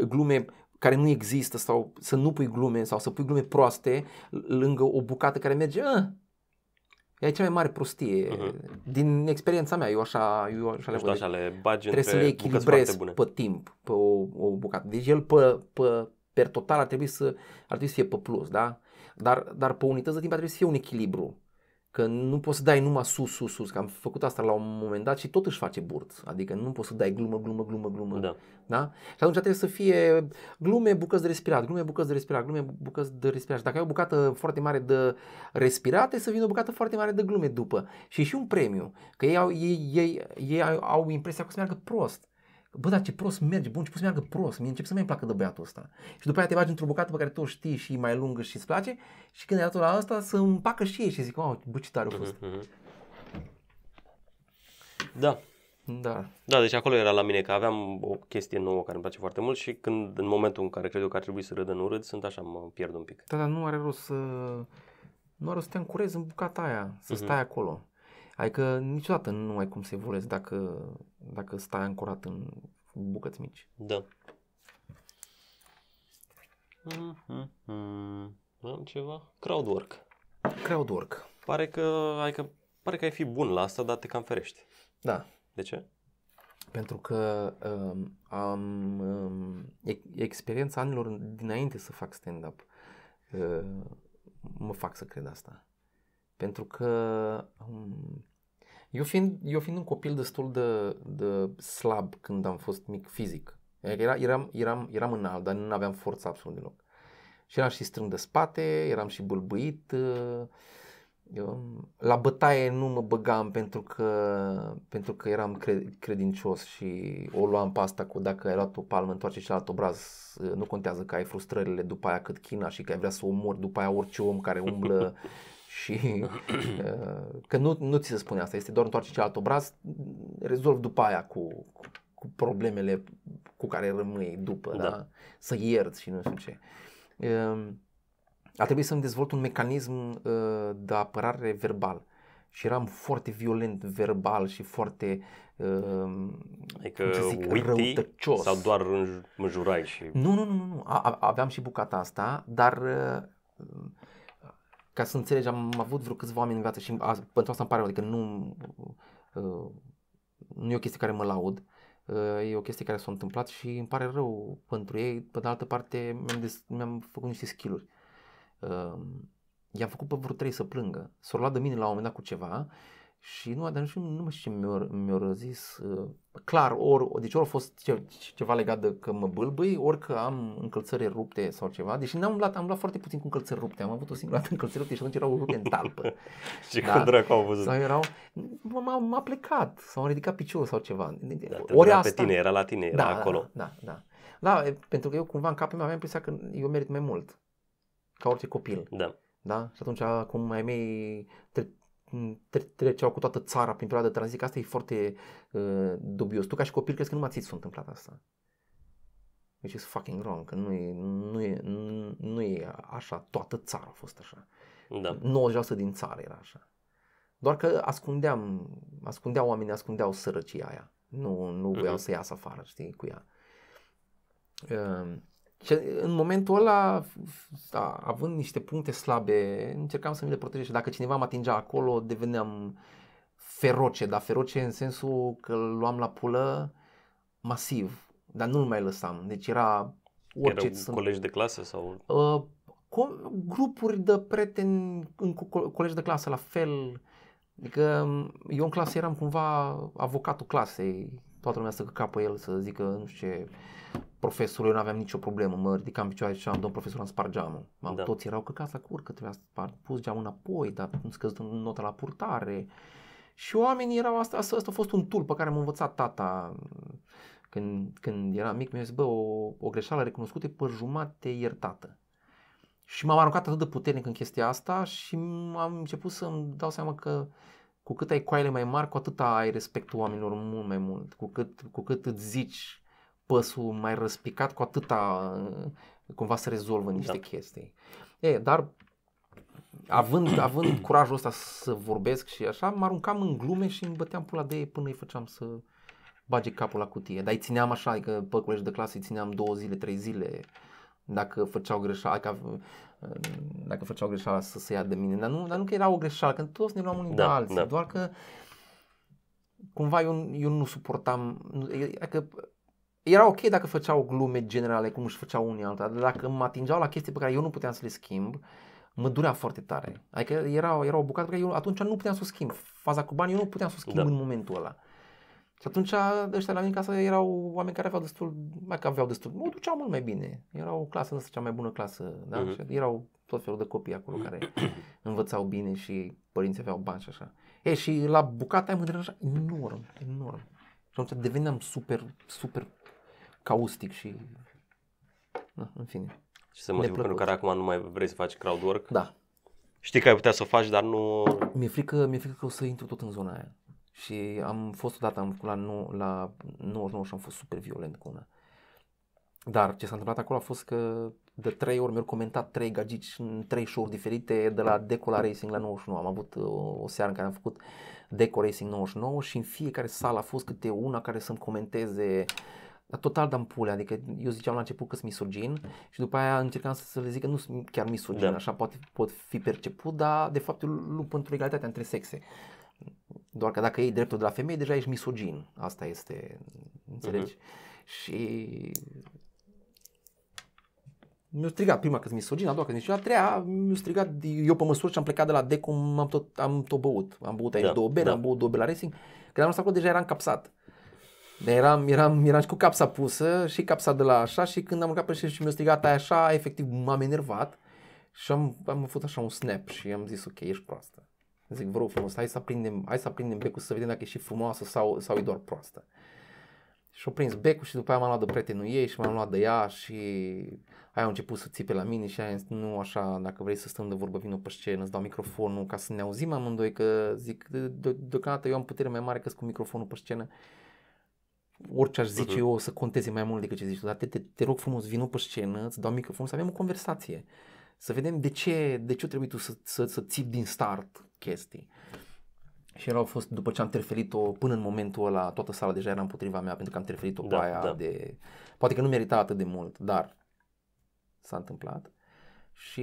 Speaker 2: glume care nu există sau să nu pui glume sau să pui glume proaste lângă o bucată care merge, ah, E cea mai mare prostie uh-huh. din experiența mea. Eu așa, eu așa, știu, așa
Speaker 1: le bagi Trebuie să le echilibrez pe
Speaker 2: timp, pe o, o bucată. Deci el pe, pe, per total ar trebui să, ar trebui să fie pe plus, da? Dar, dar pe unități de timp ar trebui să fie un echilibru. Că nu poți să dai numai sus, sus, sus, că am făcut asta la un moment dat și tot își face burt. Adică nu poți să dai glumă, glumă, glumă, glumă. Da. da? Și atunci trebuie să fie glume, bucăți de respirat, glume, bucăți de respirat, glume, bucăți de respirat. Și dacă ai o bucată foarte mare de respirat, să vină o bucată foarte mare de glume după. Și e și un premiu. Că ei au, ei, ei, ei au impresia că o să meargă prost bă, dar ce prost merge, bun, ce să meargă prost, mie încep să mi placă de băiatul ăsta. Și după aia te bagi într-o bucată pe care tu o știi și e mai lungă și îți place și când e la asta să împacă și ei și zic, wow, bă, ce tare a fost. Mm-hmm, mm-hmm. Da. Da.
Speaker 1: Da, deci acolo era la mine că aveam o chestie nouă care îmi place foarte mult și când în momentul în care cred eu că ar trebui să râd în urât, sunt așa, mă pierd un pic.
Speaker 2: Da, dar nu are rost să nu are rost să te încurezi în bucata aia, să uh-huh. stai acolo. Adică niciodată nu ai cum să evoluezi dacă, dacă stai ancorat în bucăți mici. Da.
Speaker 1: Mm-hmm. Am ceva? Crowdwork.
Speaker 2: Crowdwork.
Speaker 1: Pare că, adică, pare că ai fi bun la asta, dar te cam ferești. Da. De ce?
Speaker 2: Pentru că um, am um, experiența anilor dinainte să fac stand-up. Uh, mă fac să cred asta. Pentru că um, eu fiind, eu fiind un copil destul de, de slab când am fost mic fizic, era, eram, eram, eram înalt, dar nu aveam forță absolut deloc. Și eram și strâng de spate, eram și bâlbâit. Uh, la bătaie nu mă băgam pentru că, pentru că eram credincios și o luam pe asta cu dacă ai luat o palmă, întoarce celălalt obraz, uh, nu contează că ai frustrările după aia cât china și că ai vrea să omori după aia orice om care umblă (laughs) și (clears throat) uh, că nu, nu ți se spune asta, este doar întoarce celălalt obraz, rezolv după aia cu, cu problemele cu care rămâi după, da. Da? să ierți și nu știu ce. Um, a trebuit să-mi dezvolt un mecanism uh, de apărare verbal și eram foarte violent verbal și foarte um, adică să zic, uiti, răutăcios. Sau doar
Speaker 1: jurai și... Nu, nu, nu, nu.
Speaker 2: aveam și bucata asta, dar uh, ca să înțelegi, am avut vreo câțiva oameni în viață și a, pentru asta îmi pare adică nu, uh, nu e o chestie care mă laud, uh, e o chestie care s-a întâmplat și îmi pare rău pentru ei, pe de altă parte mi-am, des, mi-am făcut niște skill-uri. Uh, i-am făcut pe vreo trei să plângă, s-au luat de mine la un moment dat cu ceva și nu, dar nu, nu știu ce mi-au, mi zis. Uh, clar, ori, deci ori a fost ce, ceva legat de că mă bâlbâi, ori că am încălțări rupte sau ceva. Deși n-am umblat, am umblat foarte puțin cu încălțări rupte. Am avut o singură (laughs) dată încălțări rupte și atunci erau rupte în talpă. (laughs) și da. cu dracu au văzut. Sau erau, m-a, m-a plecat, sau am ridicat piciorul sau ceva. Da, ori asta. pe tine, era la tine, era da, da acolo. Da, da, da, da. pentru că eu cumva în capul meu aveam impresia că eu merit mai mult. Ca orice copil. Da. Da? Și atunci acum mai mei treceau cu toată țara prin perioada de tranziție, asta e foarte uh, dubios. Tu ca și copil crezi că numai ți s-a întâmplat asta. Which is fucking wrong, că nu e, nu e, nu e așa, toată țara a fost așa. Da. 90% din țară era așa. Doar că ascundeam, ascundeau oamenii, ascundeau sărăcia aia. Nu, nu voiau uh-huh. să iasă afară, știi, cu ea. Uh, în momentul ăla, da, având niște puncte slabe, încercam să mi le protejez și dacă cineva mă atingea acolo, deveneam feroce, dar feroce în sensul că îl luam la pulă masiv, dar nu-l mai lăsam. Deci era orice Erau sunt. colegi
Speaker 1: de clasă sau?
Speaker 2: Uh, co- grupuri de prieteni în co- colegi de clasă la fel. Adică eu în clasă eram cumva avocatul clasei toată lumea să capă el, să zică, nu știu ce, profesorul, eu n-aveam nicio problemă, mă ridicam picioare și am domn profesor, am spart geamul. da. Toți erau casa la curcă, trebuia să pus geamul înapoi, dar nu scăzut nota la purtare. Și oamenii erau, asta, asta, asta a fost un tul pe care m-a învățat tata când, când era mic, mi-a zis, bă, o, o greșeală recunoscută e pe jumate iertată. Și m-am aruncat atât de puternic în chestia asta și am început să-mi dau seama că cu cât ai coaile mai mari, cu atât ai respectul oamenilor mult mai mult. Cu cât, cu cât îți zici păsul mai răspicat, cu atâta uh, cumva se rezolvă niște da. chestii. E, dar având, (clears throat) având curajul ăsta să vorbesc și așa, mă aruncam în glume și îmi băteam pula de ei până îi făceam să bage capul la cutie. Dar îi țineam așa, adică pe de clasă îi țineam două zile, trei zile, dacă făceau greșeală, adică dacă o greșeală să se ia de mine, dar nu, dar nu că era o greșeală, că toți ne luam unii da, de alții, da. doar că cumva eu, eu nu suportam, că era ok dacă făceau glume generale cum își făceau unii alta, dar dacă mă atingeau la chestii pe care eu nu puteam să le schimb, mă durea foarte tare. Adică era, era o bucată pe care eu atunci nu puteam să o schimb. Faza cu bani eu nu puteam să o schimb da. în momentul ăla. Și atunci ăștia la mine casă erau oameni care aveau destul, mai că aveau destul, mă duceau mult mai bine. Erau o clasă, nu cea mai bună clasă, da? Uh-huh. erau tot felul de copii acolo care (clears throat) învățau bine și părinții aveau bani și așa. E, și la bucata aia mă deranja enorm, enorm. Și atunci deveneam super, super caustic și, Da, în fine.
Speaker 1: Și să motivul pentru care acum nu mai vrei să faci work? Da. Știi că ai putea să o faci, dar
Speaker 2: nu... Mi-e frică, mi-e frică că o să intru tot în zona aia. Și am fost odată, am făcut la, nu, la 99 și am fost super violent cu una. Dar ce s-a întâmplat acolo a fost că de trei ori mi-au comentat trei gagici în trei show diferite de la Deco la Racing la 99. Am avut o, uh, o seară în care am făcut Deco Racing 99 și în fiecare sală a fost câte una care să-mi comenteze total dam pule, adică eu ziceam la început că sunt misogin și după aia încercam să le zic că nu sunt chiar misogin, da. așa poate pot fi perceput, dar de fapt eu lupt pentru egalitatea între sexe. Doar că dacă iei dreptul de la femeie, deja ești misogin. Asta este, înțelegi? Uh-huh. Și mi-a strigat prima că-s misogin, a doua că și a treia mi-a strigat eu pe măsură și am plecat de la Decum, am tot, am tot băut. Am băut aici da, două bere, da. am băut două bere la racing. Când am ajuns acolo deja eram capsat. De eram, eram, eram și cu capsa pusă și capsa de la așa și când am urcat pe și mi-a strigat aia așa, efectiv m-am enervat și am, am făcut așa un snap și am zis ok, ești proastă. Zic, vă rog frumos, hai să prindem, hai să prindem becul să vedem dacă e și frumoasă sau, sau e doar proastă. Și-o prins becul și după aia m-am luat de prietenul ei și m-am luat de ea și aia a început să țipe la mine și aia zis, nu așa, dacă vrei să stăm de vorbă, vină pe scenă, îți dau microfonul ca să ne auzim amândoi, că zic, deocamdată eu am putere mai mare că cu microfonul pe scenă. Orice aș zice uh-huh. eu o să conteze mai mult decât ce zici tu, dar te, te, te rog frumos, vină pe scenă, îți dau microfonul să avem o conversație. Uh, să vedem de ce, de ce trebuie tu să, să, să ții din start chestii. Și erau fost, după ce am terfelit-o până în momentul ăla, toată sala deja era împotriva mea pentru că am terfelit-o da, pe aia da. de... Poate că nu merita atât de mult, dar s-a întâmplat. Și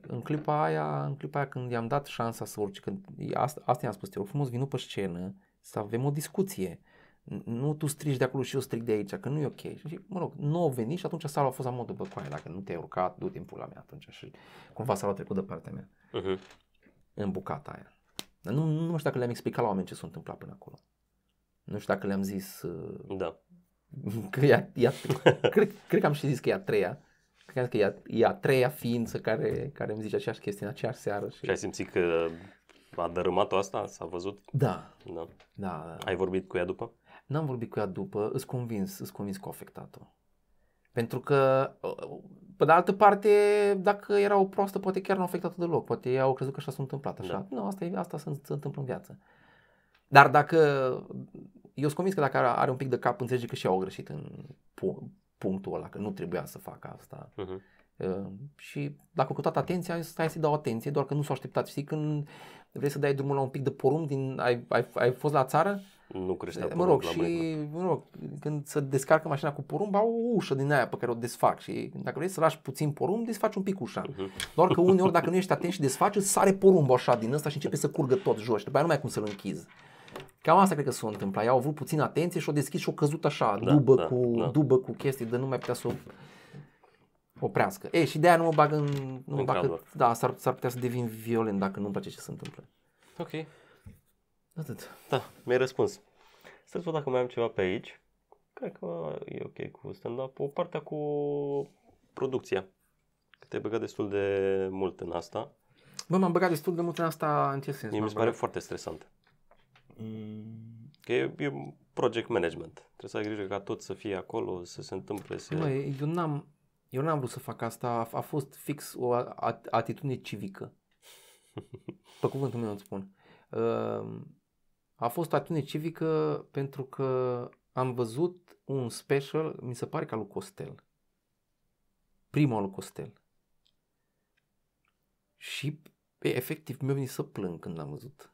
Speaker 2: în clipa aia, în clipa aia când i-am dat șansa să urce, când, asta, asta i-am spus, te rog frumos, vin pe scenă să avem o discuție nu tu strigi de acolo și eu strig de aici, că nu e ok. Și mă rog, nu au venit și atunci sala a fost la modul, bă, coaie, dacă nu te-ai urcat, du-te în pula mea atunci. Și cumva sala a trecut de partea mea. Uh-huh. În bucata aia. Dar nu, nu știu dacă le-am explicat la oameni ce s-a întâmplat până acolo. Nu știu dacă le-am zis... Uh, da. (laughs) Că e a, e a, cred, cred că am și zis că e a treia. Cred că e a, e a treia ființă care, care îmi zice aceeași chestie în aceeași seară. Și, și
Speaker 1: ai simțit că a dărâmat-o asta? S-a văzut? Da. da. da. da. Ai vorbit cu ea după?
Speaker 2: N-am vorbit cu ea după, îți convins, îți convins că a afectat-o. Pentru că, pe de altă parte, dacă era o proastă, poate chiar nu a afectat-o deloc. Poate ei au crezut că așa s-a întâmplat, așa. Da. Nu, asta, e, asta se, se întâmplă în viață. Dar dacă, eu sunt convins că dacă are un pic de cap, înțelege că și au greșit în punctul ăla, că nu trebuia să facă asta. Uh-huh. Uh, și dacă cu toată atenția, stai să-i dau atenție, doar că nu s-au așteptat. Știi, când vrei să dai drumul la un pic de porumb, din, ai, ai, ai fost la țară,
Speaker 1: nu creștea Mă rog, și
Speaker 2: mă rog, când se descarcă mașina cu porumb, au o ușă din aia pe care o desfac și dacă vrei să lași puțin porumb, desfaci un pic ușa. Uh-huh. Doar că (laughs) uneori dacă nu ești atent și desfaci, îți sare porumb așa din ăsta și începe să curgă tot jos și după aia nu mai ai cum să-l închizi. Cam asta cred că s-a întâmplat. Au avut puțin atenție și o deschis și o căzut așa, da, dubă, da, cu, da. dubă cu chestii, de nu mai putea să o oprească. Ei, și de-aia nu mă bag în... Nu mă bag că, da, s-ar, s-ar putea să devin violent dacă nu-mi place ce se întâmplă. Ok. Atât. Da,
Speaker 1: mi-ai răspuns. Să
Speaker 2: văd dacă mai am ceva pe aici. Cred că
Speaker 1: e ok cu stand up o Partea cu producția. Că te-ai băgat destul de mult în asta.
Speaker 2: Bă, m-am băgat destul de mult în asta în ce sens? mi se pare
Speaker 1: foarte stresant. Mm. Că e, e project management. Trebuie să ai grijă ca tot să fie acolo, să se întâmple. Să... Bă, eu
Speaker 2: n-am, eu n-am vrut să fac asta. A, a fost fix o atitudine civică. (laughs) Pe cuvântul meu îți spun. Uh, a fost o atitudine civică pentru că am văzut un special, mi se pare că al lui Costel, primul al lui Costel. Și e, efectiv mi-a venit să plâng când l-am văzut.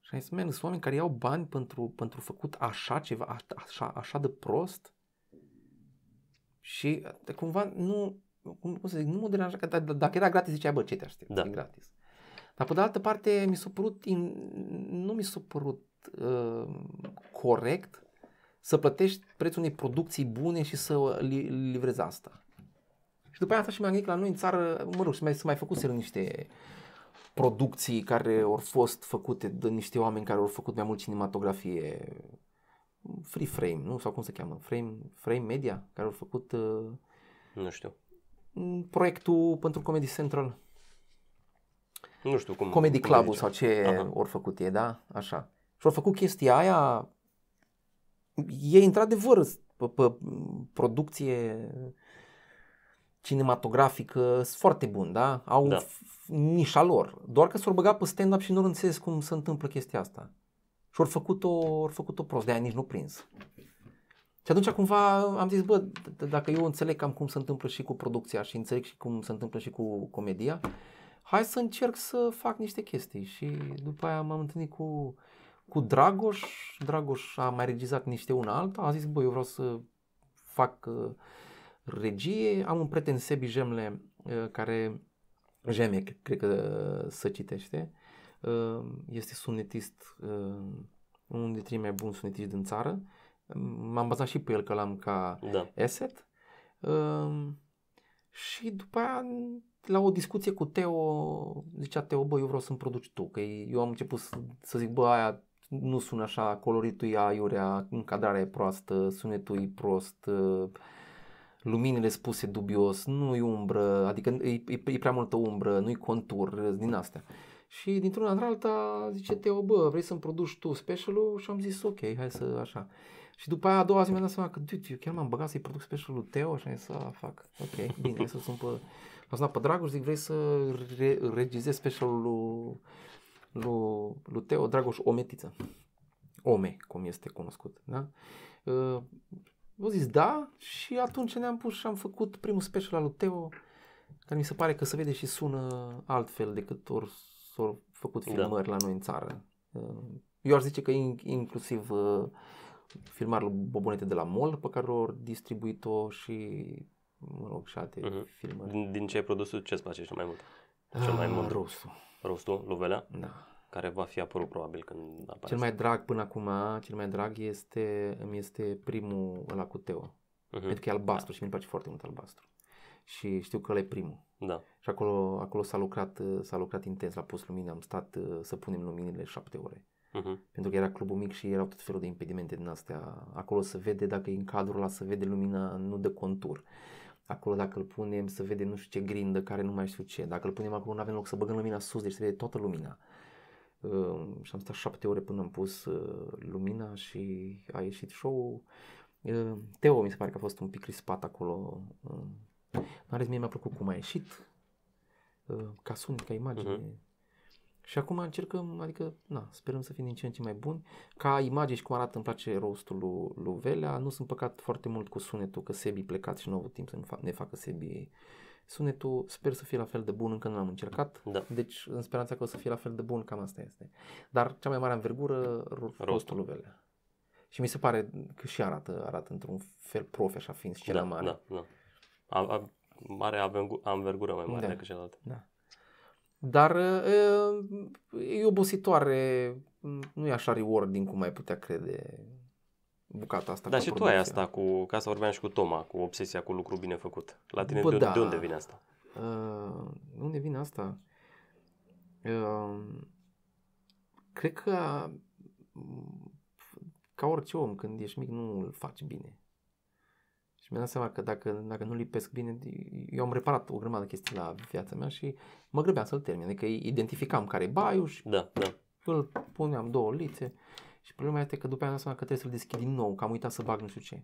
Speaker 2: Și am zis, man, sunt oameni care iau bani pentru, pentru făcut așa ceva, așa, așa de prost. Și de, cumva nu, cum, cum să zic, nu mă deranja, că dacă era gratis, ziceai, bă, ce te aștept, da. e gratis. Dar pe de altă parte mi s-a părut, in, nu mi s-a părut uh, corect să plătești prețul unei producții bune și să li, livrezi asta. Și după asta și m am gândit la noi în țară, mă rog, mai, să mai făcuse niște producții care au fost făcute de niște oameni care au făcut mai mult cinematografie free frame, nu? Sau cum se cheamă? Frame, frame media? Care au făcut... Uh, nu știu. Proiectul pentru Comedy Central nu știu cum. Comedy Club sau ce Aha. ori făcut e, da? Așa. Și au făcut chestia aia, e într-adevăr pe, pe producție cinematografică foarte bun, da? Au da. nișa lor. Doar că s-au băgat pe stand-up și nu înțeles cum se întâmplă chestia asta. Și au făcut-o, făcut-o prost, de-aia nici nu prins. Și atunci cumva am zis, bă, dacă eu înțeleg cam cum se întâmplă și cu producția și înțeleg și cum se întâmplă și cu comedia, hai să încerc să fac niște chestii și după aia m-am întâlnit cu, cu Dragoș, Dragoș a mai regizat niște una alta, a zis, băi, eu vreau să fac uh, regie, am un prieten Sebi Jemle uh, care, Jemle, cred că uh, citește, uh, este sunetist, uh, unul dintre cei mai buni sunetiști din țară, m-am bazat și pe el că l-am ca da. asset uh, și după aia la o discuție cu Teo, zicea Teo, bă, eu vreau să-mi produci tu, că eu am început să, să zic, bă, aia nu sună așa, coloritul e aiurea, încadrarea e proastă, sunetul e prost, ă, luminile spuse dubios, nu e umbră, adică e, e, e prea multă umbră, nu i contur, din astea. Și dintr-una în alta zice Teo, bă, vrei să-mi produci tu specialul? Și am zis, ok, hai să așa. Și după aia a doua zi mi-am dat seama că, dude, eu chiar m-am băgat să-i produc specialul Teo și am zis, fac, ok, bine, să sun pe l a sunat pe Dragoș, zic, vrei să re- regizezi specialul lui, lui, lui Teo Dragoș Ometiță. Ome, cum este cunoscut, da? Uh, au zis da și atunci ne-am pus și am făcut primul special al lui Teo, care mi se pare că se vede și sună altfel decât ori s-au făcut da. filmări da. la noi în țară. Uh, eu aș zice că inclusiv uh, filmarul Bobonete de la MOL, pe care au distribuit-o și mă rog, și alte uh-huh. filme.
Speaker 1: Din, din ce ai produs, ce îți place cel mai mult? Ah, cel mai mult? Rostul. Rostul, Luvelea? Da. Care va fi apărut probabil când apare. Cel mai drag
Speaker 2: până acum, cel mai drag este, îmi este primul ăla cu Teo. Uh-huh. Mhm. Pentru că e albastru da. și mi place foarte mult albastru. Și știu că ăla e primul. Da. Și acolo, acolo s-a, lucrat, s-a lucrat intens, la pus lumină, am stat uh, să punem luminile șapte ore. Uh-huh. Pentru că era clubul mic și erau tot felul de impedimente din astea. Acolo se vede dacă e în cadrul ăla, se vede lumina, nu de contur. Uh, Acolo dacă îl punem să vede nu știu ce grindă care nu mai știu ce. Dacă îl punem acolo nu avem loc să băgăm lumina sus, deci se vede toată lumina. Uh, și am stat șapte ore până am pus uh, lumina și a ieșit show-ul. Uh, ehm, Teo mi se pare că a fost un pic crispat acolo. Uh, ales mie mi-a plăcut cum a ieșit, uh, ca sunet, ca imagine. Uh-huh. Și acum încercăm, adică, na, sperăm să fim din ce în ce mai buni. Ca imagine și cum arată îmi place rostul lui, lui Velea, nu sunt păcat foarte mult cu sunetul, că Sebi plecat și nu a avut timp să ne facă Sebi sunetul, sper să fie la fel de bun, încă nu l-am încercat, da. deci în speranța că o să fie la fel de bun, cam asta este. Dar cea mai mare învergură, rostul lui Velea. Și mi se pare că și arată, arată într-un fel profi, așa fiind scena da, mare. Da,
Speaker 1: da. A, a, mare învergură mai mare da. decât celălalt.
Speaker 2: Da. Dar e obositoare, nu e așa rewarding cum ai putea crede bucata asta. Dar și producție. tu ai asta
Speaker 1: cu, ca să vorbeam și cu Toma, cu obsesia cu lucru bine făcut. La tine Bă, de, da. de unde vine asta?
Speaker 2: Uh, unde vine asta? Uh, cred că ca orice om, când ești mic, nu îl faci bine. Și mi-am dat seama că dacă, dacă nu lipesc bine, eu am reparat o grămadă de chestii la viața mea și mă grăbeam să-l termin. Adică identificam care e baiul și da, da. îl puneam două lițe. Și problema este că după aia am seama că trebuie să-l deschid din nou, că am uitat să bag nu știu ce.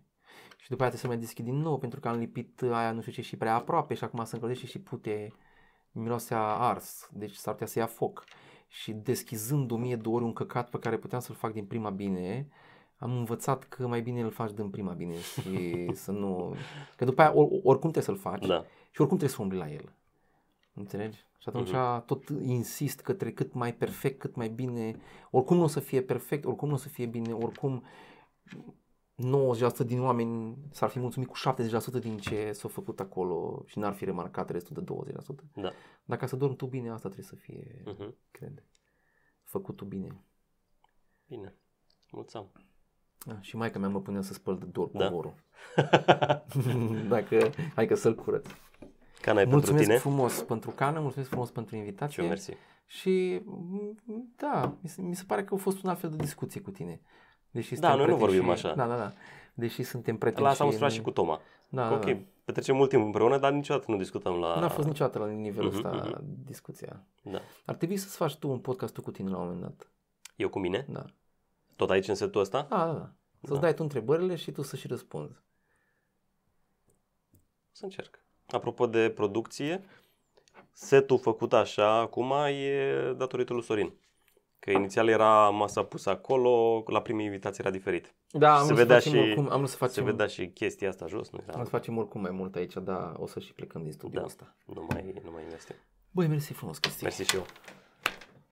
Speaker 2: Și după aia trebuie să mai deschid din nou pentru că am lipit aia nu știu ce și prea aproape și acum se încălzește și pute miroasea ars, deci s-ar putea să ia foc. Și deschizând o mie de ori un căcat pe care puteam să-l fac din prima bine, am învățat că mai bine îl faci din prima bine și (laughs) să nu... Că după aia or, oricum trebuie să-l faci da. și oricum trebuie să umbli la el. Înțelegi? Și atunci uh-huh. tot insist către cât mai perfect, cât mai bine. Oricum nu o să fie perfect, oricum nu o să fie bine, oricum 90% din oameni s-ar fi mulțumit cu 70% din ce s-a făcut acolo și n-ar fi remarcat restul de 20%. Da. Dar ca să dormi tu bine, asta trebuie să fie, uh-huh. cred, făcut tu bine.
Speaker 1: Bine. Mulțumesc.
Speaker 2: Da, și mai că mea mă pune să spăl de dor da. povorul. Da. (laughs) Dacă, hai că să-l curăț. Cana e mulțumesc pentru tine. frumos pentru cană, mulțumesc frumos pentru invitație. Și mersi. Și mm, da, mi se, mi se pare că a fost un alt fel de discuție cu tine. Deși da, noi nu vorbim așa. Da, da, da. Deși suntem prieteni. La asta am în... și cu Toma. Da, da, ok, da,
Speaker 1: petrecem mult timp împreună, dar niciodată nu discutăm la... N-a fost niciodată la nivelul uh-huh, uh-huh.
Speaker 2: discuția. Da. Ar trebui să-ți faci tu un podcast tu cu tine la un moment dat.
Speaker 1: Eu cu mine? Da. Tot aici în setul ăsta? Da,
Speaker 2: da, da. Să-ți da. dai tu întrebările și tu să și răspunzi. Să încerc.
Speaker 1: Apropo de producție, setul făcut așa acum e datorită lui Sorin. Că inițial era masa pusă acolo, la primii invitații era diferit. Da, am se vedea și, oricum, am să facem... Se vedea și chestia asta jos. Nu Am să
Speaker 2: facem oricum mai mult aici, dar o să și plecăm din studiul da. ăsta. Nu mai, nu mai investim. Băi, mersi frumos, Cristi. Mersi și eu.